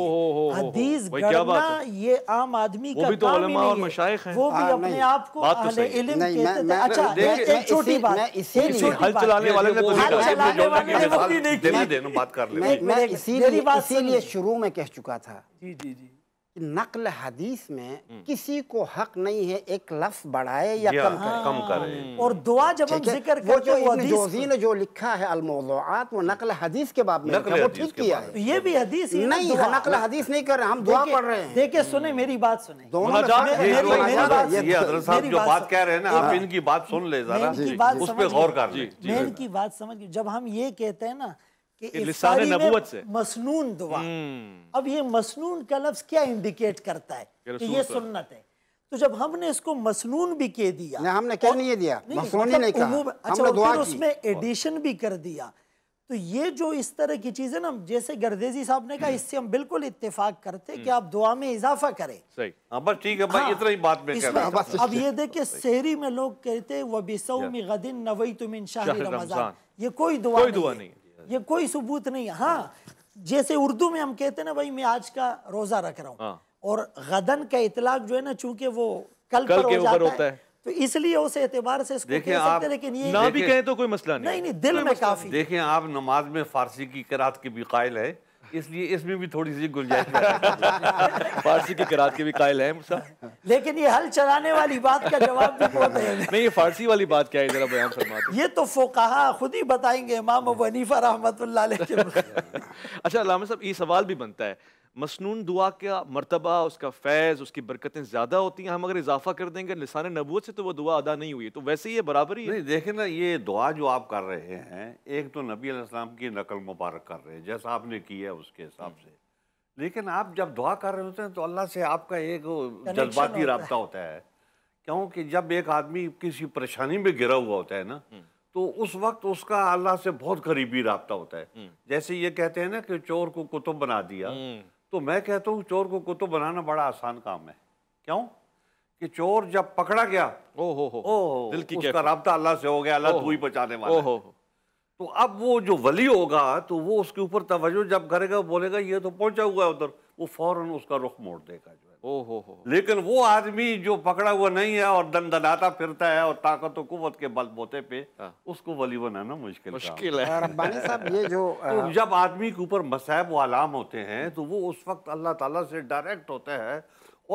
हदीस गढ़ना ये आम आदमी का भी तो काम ही नहीं है, है। वो भी आ, हाँ, अपने आप को तो अहले इल्म कहते थे अच्छा एक छोटी बात एक छोटी हल चलाने वाले ने तो हल चलाने वाले ने भी मैं इसीलिए शुरू में कह चुका था जी जी जी कि नकल हदीस में हम्म। किसी को हक नहीं है एक लफ्ज बढ़ाए या या कम हाँ। करे कम करे हम्म। और दुआ जब हम जिक्र वो जो जोजी ने जो लिखा है अलमोजात वो नकल हदीस के बाद में वो ठीक किया है ये भी हदीस नहीं नकल हदीस नहीं कर रहे हम दुआ पढ़ रहे हैं देखिए सुने मेरी बात सुने जो बात कह रहे हैं ना आप इनकी बात सुन ले जरा उस पर गौर कर जब हम ये कहते हैं ना कि लिसान से मसनून दुआ हम्म। अब ये मसनून का लफ्ज क्या इंडिकेट करता है कि ये सुन्नत है तो जब हमने इसको मसनून भी कह दिया नहीं हमने कह नहीं दिया मसनून ही मतलब नहीं कहा अच्छा दुआ उसमें एडिशन भी कर दिया तो ये जो इस तरह की चीज़ें ना जैसे गर्देजी साहब ने कहा इससे हम बिल्कुल इत्तेफाक करते कि आप दुआ में इजाफा करें सही हाँ, बस ठीक है भाई हाँ, इतना ही बात में कर रहा बस अब ये देखिए शहरी में लोग कहते वबी सऊमी गदिन नवई तुम इन शाह रमजान ये कोई दुआ कोई दुआ नहीं ये कोई सबूत नहीं है हाँ जैसे उर्दू में हम कहते हैं ना भाई मैं आज का रोजा रख रहा हूँ हाँ। और गदन का इतलाक जो है ना चूंकि वो कल, कल पर हो जाता होता है, है। तो इसलिए उस एतबार से इसको कह आप, लेकिन ये ना भी कहें तो कोई मसला नहीं नहीं, नहीं दिल में काफी देखें आप नमाज में फारसी की करात के भी कायल है इसलिए इसमें भी थोड़ी सी गुंजाइश फारसी के करात के भी कायल है लेकिन ये हल चलाने वाली बात का जवाब भी बहुत है नहीं ये फारसी वाली बात क्या है जरा बयान फरमा ये तो फोकाहा खुद ही बताएंगे इमाम अच्छा साहब ये सवाल भी बनता है मसनून दुआ का मरतबा उसका फैज़ उसकी बरकतें ज़्यादा होती हैं हम अगर इजाफा कर देंगे लसान नबूत से तो वो दुआ अदा नहीं हुई तो वैसे ये बराबरी है देखें ना ये दुआ जो आप कर रहे हैं एक तो नबी अलैहिस्सलाम की नकल मुबारक कर रहे हैं जैसा आपने की है उसके हिसाब से लेकिन आप जब दुआ कर रहे होते हैं तो अल्लाह से आपका एक जज्बाती रबता होता है क्योंकि जब एक आदमी किसी परेशानी में गिरा हुआ होता है ना हम्म। तो उस वक्त उसका अल्लाह से बहुत करीबी रबता होता है हम्म। जैसे ये कहते हैं ना कि चोर को कुतुब बना दिया हम्म। तो मैं कहता हूँ चोर को कुतुब बनाना बड़ा आसान काम है क्यों कि चोर जब पकड़ा गया ओ हो हो दिल की उसका रबता अल्लाह से हो गया अल्लाह तू ही बचाने वाला ओ, हो, तो अब वो जो वली होगा तो वो उसके ऊपर तवज्जो जब करेगा बोलेगा ये तो पहुंचा हुआ है उधर वो फौरन उसका रुख मोड़ देगा जो हो लेकिन वो आदमी जो पकड़ा हुआ नहीं है और दनदनाता फिरता है और ताकत कुवत के बल बोते पे हाँ। उसको वली बनाना मुश्किल मुश्किल है रब्बानी साहब ये जो तो जब आदमी के ऊपर मसायब वालाम होते हैं तो वो उस वक्त अल्लाह ताला से डायरेक्ट होते हैं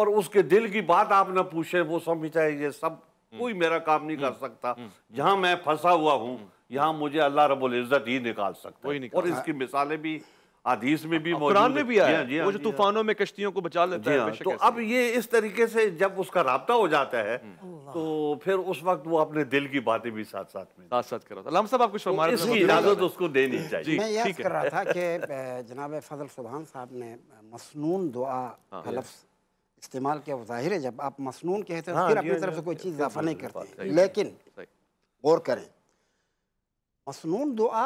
और उसके दिल की बात आप ना पूछे वो समझता है ये सब हम्म। कोई मेरा काम नहीं कर हम्म। सकता हम्म। जहाँ मैं फंसा हुआ हूँ यहाँ मुझे अल्लाह रबुल्ज़त ही निकाल सकता और इसकी मिसालें भी आदीस में भी कुरान में भी आया जी वो हाँ, जो हाँ। तूफानों में कश्तियों को बचा लेता है हाँ, तो अब ये इस तरीके से जब उसका रबता हो जाता है हम्म। तो फिर उस वक्त वो अपने दिल की बातें भी साथ साथ में साथ साथ करो हम सब आपको तो इसकी इजाज़त उसको देनी चाहिए मैं याद कर रहा था कि जनाब फजल सुबहान साहब ने मसनून दुआ का लफ्ज़ इस्तेमाल किया वो जाहिर है जब आप मसनून कहते हैं तो फिर अपनी तरफ से कोई चीज़ इजाफा नहीं करते लेकिन गौर करें मसनून दुआ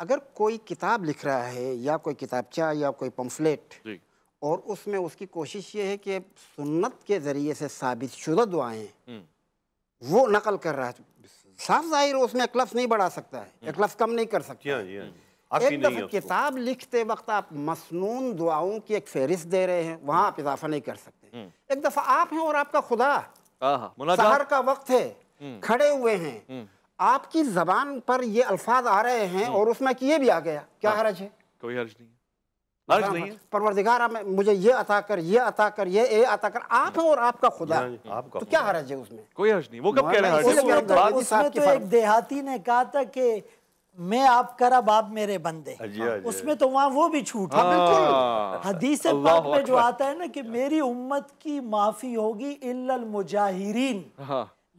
अगर कोई किताब लिख रहा है या कोई किताबचा या कोई पम्फलेट और उसमें उसकी कोशिश ये है कि सुन्नत के ज़रिए से साबित शुदा दुआएं हम्म। वो नकल कर रहा है साफ जाहिर उसमें एक लफ्ज़ नहीं बढ़ा सकता है एक हम्म। लफ्ज़ कम नहीं कर सकता या, हाँ, या, हाँ, एक दफ़ा किताब लिखते वक्त आप मसनून दुआओं की एक फहरिस्त दे रहे हैं वहाँ आप इजाफा नहीं कर सकते हम्म। एक दफ़ा आप हैं और आपका खुदा हाँ, शहर का वक्त है खड़े हुए हैं आपकी जबान पर ये अल्फाज आ रहे हैं हम्म। और उसमें कि ये भी आ गया क्या हाँ। हरज है कोई हर्ज नहीं हरज नहीं परवरदिगार मुझे ये अता कर ये अता कर ये ए अता कर आप हैं हाँ। और आपका खुदा हाँ तो क्या हरज है उसमें कोई हरज नहीं वो कब कह रहे तो, तो एक देहाती ने कहा था कि मैं आप अब आप मेरे बंदे उसमें तो वहाँ वो भी छूट है हदीस पाक में जो आता है ना कि मेरी उम्मत की माफी होगी इल्ल मुजाहिरीन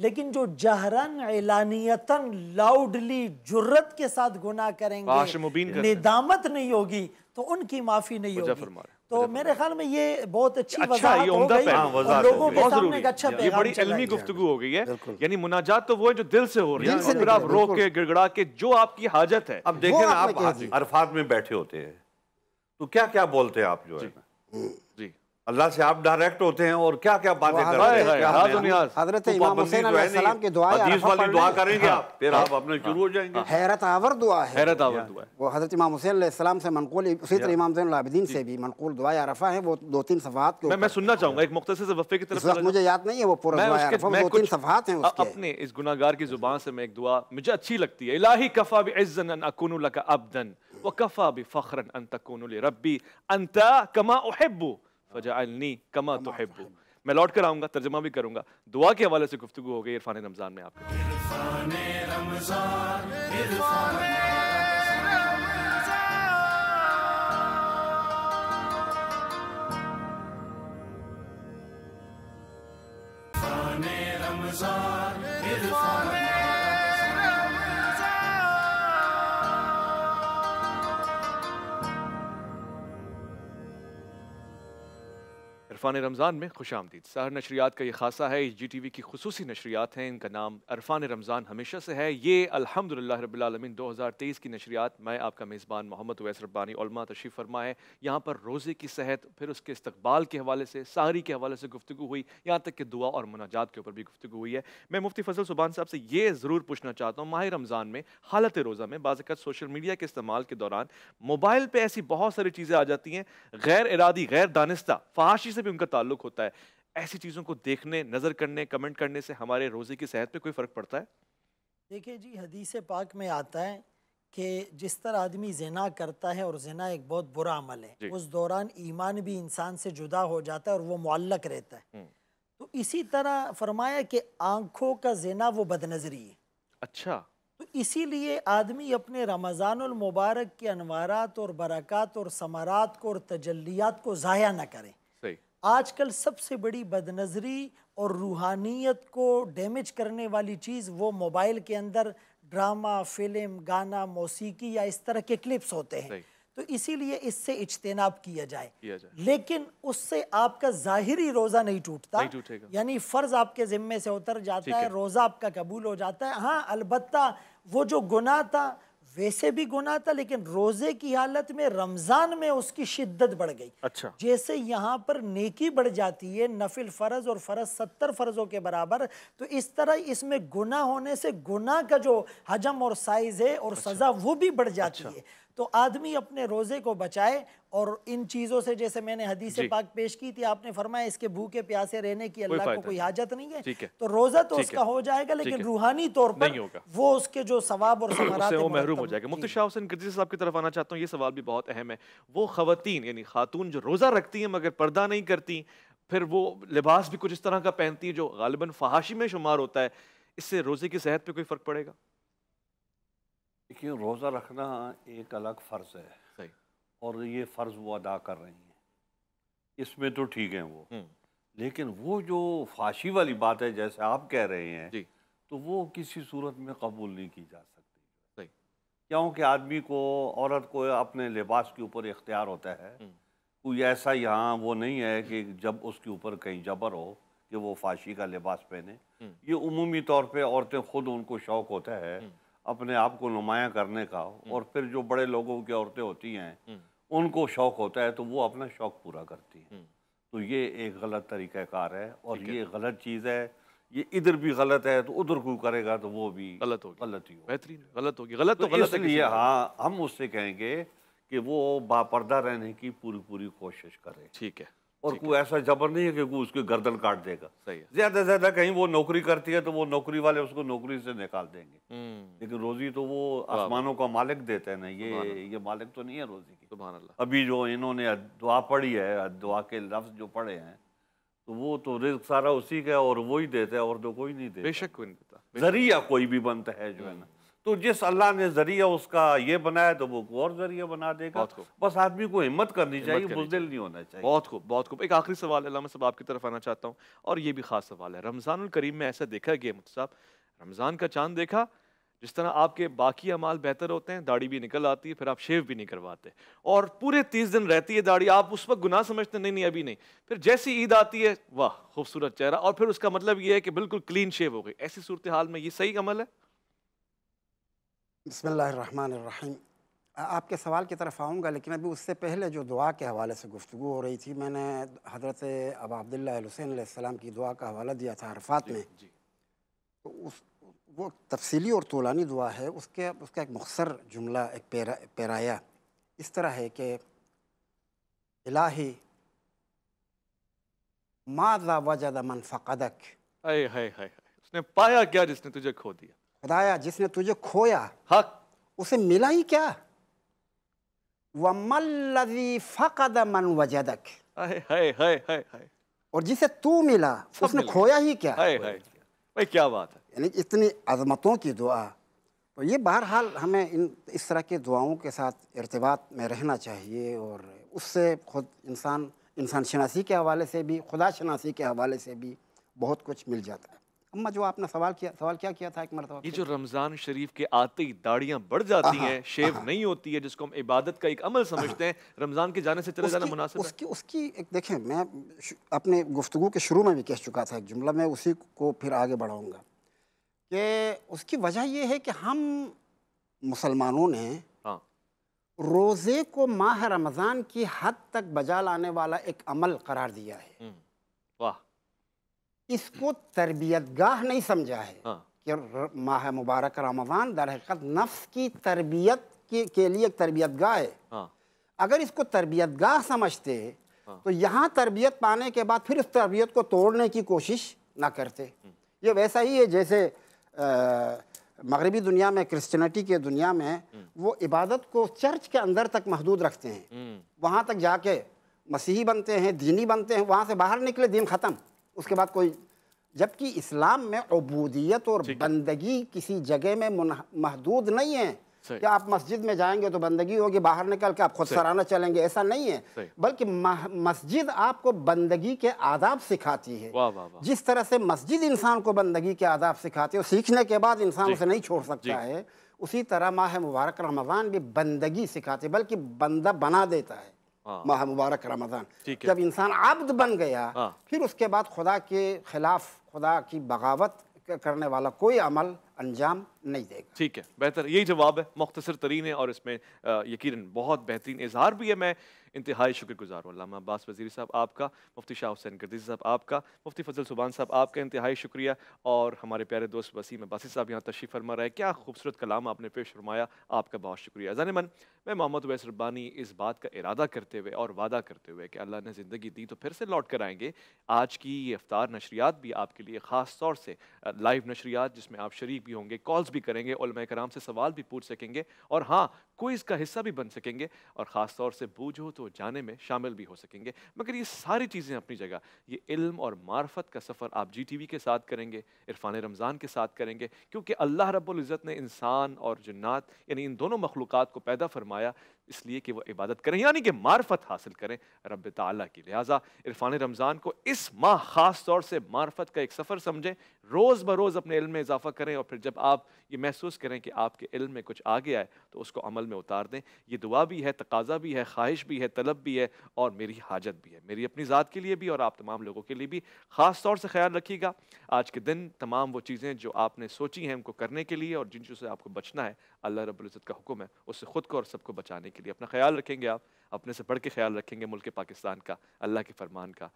लेकिन जो जहरन एलानियतन लाउडली जुर्रत के साथ गुनाह करेंगे निदामत नहीं होगी तो उनकी माफी नहीं होगी तो मेरे ख्याल में ये बहुत अच्छी अच्छा, ये हो गई लोगों के सामने एक अच्छा ये बड़ी इल्मी गुफ्तगु हो गई है यानी मुनाजात तो वो है जो दिल से हो रही है फिर आप रो के गिड़गड़ा के जो आपकी हाजत है अब देखें आप अरफात में बैठे होते हैं तो क्या क्या बोलते हैं आप जो है अल्लाह से आप डायरेक्ट होते हैं और क्या क्या बातें कर रहे हैं हाँ हजरत इमाम हुसैन तो की दुआ हदीस वाली दुआ करेंगे हाँ। आप फिर आप अपने हाँ। शुरू हो जाएंगे हैरत आवर दुआ है हैरत आवर दुआ है वो हजरत इमाम हुसैन सलाम से मनकूल उसी तरह इमाम जैन आबिदीन से भी मनकूल दुआ अरफा है वो दो तीन सफात के मैं सुनना चाहूंगा एक मुख्तसर से वफे की तरफ मुझे याद नहीं है वो पूरा दुआ है दो तीन सफात हैं अपने इस गुनाहगार की जुबान से मैं एक दुआ मुझे अच्छी लगती है इलाही कफा बि इज्जन अन अकुनु लका अबदन व कफा भी फखरन अन तकुनु रब्बी अंता कमा उहिब्बू कमा तो मैं लौट कर आऊंगा तर्जमा भी करूंगा दुआ के हवाले से गुफ्तु हो गई इरफान रमज़ान में आपके अरफ़ान रमज़ान में खुश आमदीद सहर नशरियात का ये खासा है जी टी वी की खसूस नशरियात हैं इनका नाम अरफान रमज़ान हमेशा से है ये अलहमदिल्ला रबालमीन दो हज़ार तेईस की नशरियात मैं आपका मेज़बान मोहम्मद वैस रब्बानी उलमा फरमा है यहाँ पर रोज़े की सेहत फिर उसके इस्तबाल के हवाले से सारी के हवाले से गुफ्तु हुई यहाँ तक कि दुआ और मुनाजात के ऊपर भी गुफ्तु हुई है मैं मुफ्ती फजल सुबान साहब से ये ज़रूर पूछना चाहता हूँ माह रमज़ान में हालत रोज़ा में बाज़त सोशल मीडिया के इस्तेमाल के दौरान मोबाइल पर ऐसी बहुत सारी चीज़ें आ जाती हैं गैर इरादी गैर दानिस्त फाशी से भी भी उनका ताल्लुक होता है ऐसी चीज़ों को देखने नज़र करने कमेंट करने से हमारे रोज़े की सेहत पे कोई फ़र्क पड़ता है देखिए जी हदीस पाक में आता है कि जिस तरह आदमी जना करता है और जना एक बहुत बुरा अमल है उस दौरान ईमान भी इंसान से जुदा हो जाता है और वो मुल्लक रहता है हम्म। तो इसी तरह फरमाया कि आंखों का जना वो बदनजरी है अच्छा तो इसीलिए आदमी अपने रमज़ानमबारक के अनवारात और बरक़ात और समारात को और तजलियात को ज़ाया ना करें आजकल सबसे बड़ी बदनज़री और रूहानियत को डैमेज करने वाली चीज़ वो मोबाइल के अंदर ड्रामा फिल्म गाना मौसीकी या इस तरह के क्लिप्स होते हैं तो इसीलिए इससे इज्तनाब किया जाए।, लेकिन उससे आपका जाहिरी रोज़ा नहीं टूटता यानी फ़र्ज़ आपके ज़िम्मे से उतर जाता है, है रोज़ा आपका कबूल हो जाता है हाँ अलबत् वो जो गुना था वैसे भी गुना था लेकिन रोजे की हालत में रमजान में उसकी शिद्दत बढ़ गई अच्छा जैसे यहाँ पर नेकी बढ़ जाती है नफिल फर्ज और फर्ज सत्तर फर्जों के बराबर तो इस तरह इसमें गुना होने से गुना का जो हजम और साइज है और अच्छा। सजा वो भी बढ़ जाती अच्छा। है तो आदमी अपने रोजे को बचाए और इन चीज़ों से जैसे मैंने हदीस पाक पेश की थी आपने फरमाया इसके भूखे प्यासे रहने की अल्लाह को कोई हाजत नहीं है तो रोज़ा तो उसका हो जाएगा लेकिन रूहानी तौर पर वो उसके जो सवाब और वो महरूम हो जाएगा मुफ्ती शाह हुसैन गजी साहब की तरफ आना चाहता हूँ ये सवाल भी बहुत अहम है वो खातन यानी खातून जो रोज़ा रखती है मगर पर्दा नहीं करती फिर वो लिबास भी कुछ इस तरह का पहनती है जो गालिबा फहाशी में शुमार होता है इससे रोज़े की सेहत पर कोई फ़र्क पड़ेगा देखिए रोज़ा रखना एक अलग फ़र्ज़ है और ये फ़र्ज़ वो अदा कर रही हैं इसमें तो ठीक है वो हम्म। लेकिन वो जो फाशी वाली बात है जैसे आप कह रहे हैं तो वो किसी सूरत में कबूल नहीं की जा सकती क्योंकि आदमी को औरत को अपने लिबास के ऊपर इख्तियार होता है हम्म। कोई ऐसा यहाँ वो नहीं है कि जब उसके ऊपर कहीं जबर हो कि वो फाशी का लिबास पहने हम्म। ये उमूमी तौर पे औरतें खुद उनको शौक होता है अपने आप को नुमाया करने का हम्म। और फिर जो बड़े लोगों की औरतें होती हैं हम्म। उनको शौक होता है तो वो अपना शौक पूरा करती हैं हम्म। तो ये एक गलत तरीक़ाकार है और ये गलत चीज़ है ये इधर भी गलत है तो उधर को करेगा तो वो भी गलत होगी गलत ही हो बेहतरीन गलत होगी गलत तो, तो गलत इसलिए हाँ हम उससे कहेंगे कि वो बापर्दा रहने की पूरी पूरी कोशिश करें ठीक है और कोई ऐसा जबर नहीं है कि कोई उसकी गर्दन काट देगा सही है ज्यादा से ज्यादा कहीं वो नौकरी करती है तो वो नौकरी वाले उसको नौकरी से निकाल देंगे हम्म। लेकिन रोजी तो वो आसमानों का मालिक देते हैं ना ये ये मालिक तो नहीं है रोजी की अभी जो इन्होंने दुआ पढ़ी है दुआ के लफ्ज जो पढ़े हैं तो वो तो रिस्क सारा उसी का और वो ही देता है और तो कोई नहीं देता बेशक कोई नहीं देता जरिया कोई भी बनता है जो है ना तो जिस अल्लाह ने जरिया उसका ये बनाया तो वो और जरिया बना देगा बस आदमी को हिम्मत करनी चाहिए बुजदिल नहीं होना चाहिए बहुत खूब बहुत खूब एक आखिरी सवाल अल्लाह साहब आपकी तरफ आना चाहता हूँ और ये भी खास सवाल है रमज़ान करीम में ऐसा देखा गया मुफ्त साहब रमज़ान का चांद देखा जिस तरह आपके बाकी अमाल बेहतर होते हैं दाढ़ी भी निकल आती है फिर आप शेव भी नहीं करवाते और पूरे तीस दिन रहती है दाढ़ी आप उस वक्त गुनाह समझते नहीं नहीं अभी नहीं फिर जैसी ईद आती है वाह खूबसूरत चेहरा और फिर उसका मतलब ये है कि बिल्कुल क्लीन शेव हो गई ऐसी सूरत हाल में ये सही अमल है बसमीम आपके सवाल की तरफ आऊँगा लेकिन अभी उससे पहले जो दुआ के हवाले से गुफ्तु हो रही थी मैंने हज़रत अब अब्दुल्ला की दुआ का हवाला दिया था अरफात में तो उस वो तफसीली और तोलानी दुआ है उसके उसका एक मुखसर जुमला एक पेरा पैराया इस तरह है कि इलाही माजा वजद मन फ़क़दक उसने पाया क्या जिसने तुझे खो दिया खुदाया जिसने तुझे खोया हक उसे मिला ही क्या वमल्लजी फ़कद मन वजदक और जिसे तू मिला उसने खोया ही क्या है भाई क्या बात है यानी इतनी अजमतों की दुआ तो ये बहरहाल हमें इन इस तरह के दुआओं के साथ इरतबात में रहना चाहिए और उससे खुद इंसान इंसान शनासी के हवाले से भी खुदा शनासी के हवाले से भी बहुत कुछ मिल जाता है अम्मा जो आपने सवाल किया सवाल क्या किया था एक मरतबा ये जो रमज़ान शरीफ के आते ही दाढ़ियाँ बढ़ जाती हैं शेव नहीं होती है जिसको हम इबादत का एक अमल समझते हैं रमज़ान के जाने से चले जाना मुनासिब उसकी उसकी एक देखें मैं अपने गुफ्तु के शुरू में भी कह चुका था एक जुमला मैं उसी को फिर आगे बढ़ाऊँगा कि उसकी वजह यह है कि हम मुसलमानों ने हाँ। रोज़े को माह रमज़ान की हद तक बजा लाने वाला एक अमल करार दिया है हम्म। वाह इसको तरबियत गाह नहीं समझा है हाँ। कि माह मुबारक रमज़ान दर हकीकत नफ्स की तरबियत के, के लिए एक तरबियत गाह है हाँ। अगर इसको तरबियत गाह समझते हाँ। तो यहाँ तरबियत पाने के बाद फिर उस तरबियत को तोड़ने की कोशिश ना करते हम्म। ये वैसा ही है जैसे मगरबी दुनिया में क्रिश्चनिटी के दुनिया में हम्म। वो इबादत को चर्च के अंदर तक महदूद रखते हैं हम्म। वहाँ तक जाके मसीही बनते हैं दीनी बनते हैं वहाँ से बाहर निकले दिन ख़त्म उसके बाद कोई जबकि इस्लाम में अबूदियत और बंदगी किसी जगह में महदूद नहीं है कि आप मस्जिद में जाएंगे तो बंदगी होगी बाहर निकल के आप खुद सराना चलेंगे ऐसा नहीं है बल्कि मस्जिद आपको बंदगी के आदाब सिखाती है वाँ वाँ वाँ। जिस तरह से मस्जिद इंसान को बंदगी के आदाब सिखाती है और सीखने के बाद इंसान उसे नहीं छोड़ सकता है उसी तरह माह मुबारक रमज़ान भी बंदगी सिखाती है बल्कि बंदा बना देता है हाँ। माह मुबारक रमज़ान जब इंसान आब्द बन गया हाँ। फिर उसके बाद खुदा के खिलाफ खुदा की बगावत करने वाला कोई अमल अंजाम नहीं देगा ठीक है बेहतर यही जवाब है मुख्तर तरीन है और इसमें यकीन बहुत बेहतरीन इजहार भी है मैं इंतहाई शुक्रगुजार हूँ लामा अब्बास वजीर साहब आपका मुफ्ती शाह हुसैन गर्दी साहब आपका मुफ्ती फजल सुबान साहब आपका इंतहाई शुक्रिया और हमारे प्यारे दोस्त वसीम अब्बासी साहब यहाँ तशीफ़ फरमा रहे क्या खूबसूरत कलाम आपने पेश फरमाया आपका बहुत शुक्रिया जान मन मैं मोहम्मद वैस रब्बानी इस बात का इरादा करते हुए और वादा करते हुए कि अल्लाह ने ज़िंदगी दी तो फिर से लौट कर आएंगे आज की ये अफ्तार नशरियात भी आपके लिए ख़ास तौर से लाइव नशरियात जिसमें आप शरीक भी होंगे कॉल्स रिस्पॉन्स भी करेंगे कराम से सवाल भी पूछ सकेंगे और हाँ क्विज़ का हिस्सा भी बन सकेंगे और ख़ास तौर से बूझो तो जाने में शामिल भी हो सकेंगे मगर ये सारी चीज़ें अपनी जगह ये इल्म और मार्फत का सफ़र आप जी टी वी के साथ करेंगे इरफान रमज़ान के साथ करेंगे क्योंकि अल्लाह रब्ज़त ने इंसान और जन्नात यानी इन दोनों मखलूक को पैदा फरमाया इसलिए कि वो इबादत करें यानी कि मार्फत हासिल करें रब ताली की लिहाजा इरफान रमज़ान को इस माह ख़ास तौर से मार्फत का एक सफ़र समझें रोज़ बरोज़ अपने इल्म में इजाफ़ा करें और फिर जब आप ये महसूस करें कि आपके इल्म में कुछ आ गया है तो उसको अमल में उतार दें ये दुआ भी है तकाजा भी है ख्वाहिश भी है तलब भी है और मेरी हाजत भी है मेरी अपनी ज़ात के लिए भी और आप तमाम लोगों के लिए भी ख़ास तौर से ख्याल रखिएगा आज के दिन तमाम वो चीज़ें जो आपने सोची हैं उनको करने के लिए और जिन चीज़ों से आपको बचना है अल्लाह रबुल्ज़त का हुक्म है उससे ख़ुद को और सबको बचाने के के लिए अपना ख्याल रखेंगे आप अपने से बढ़ के ख्याल रखेंगे मुल्क पाकिस्तान का अल्लाह के फरमान का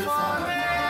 अल्लाह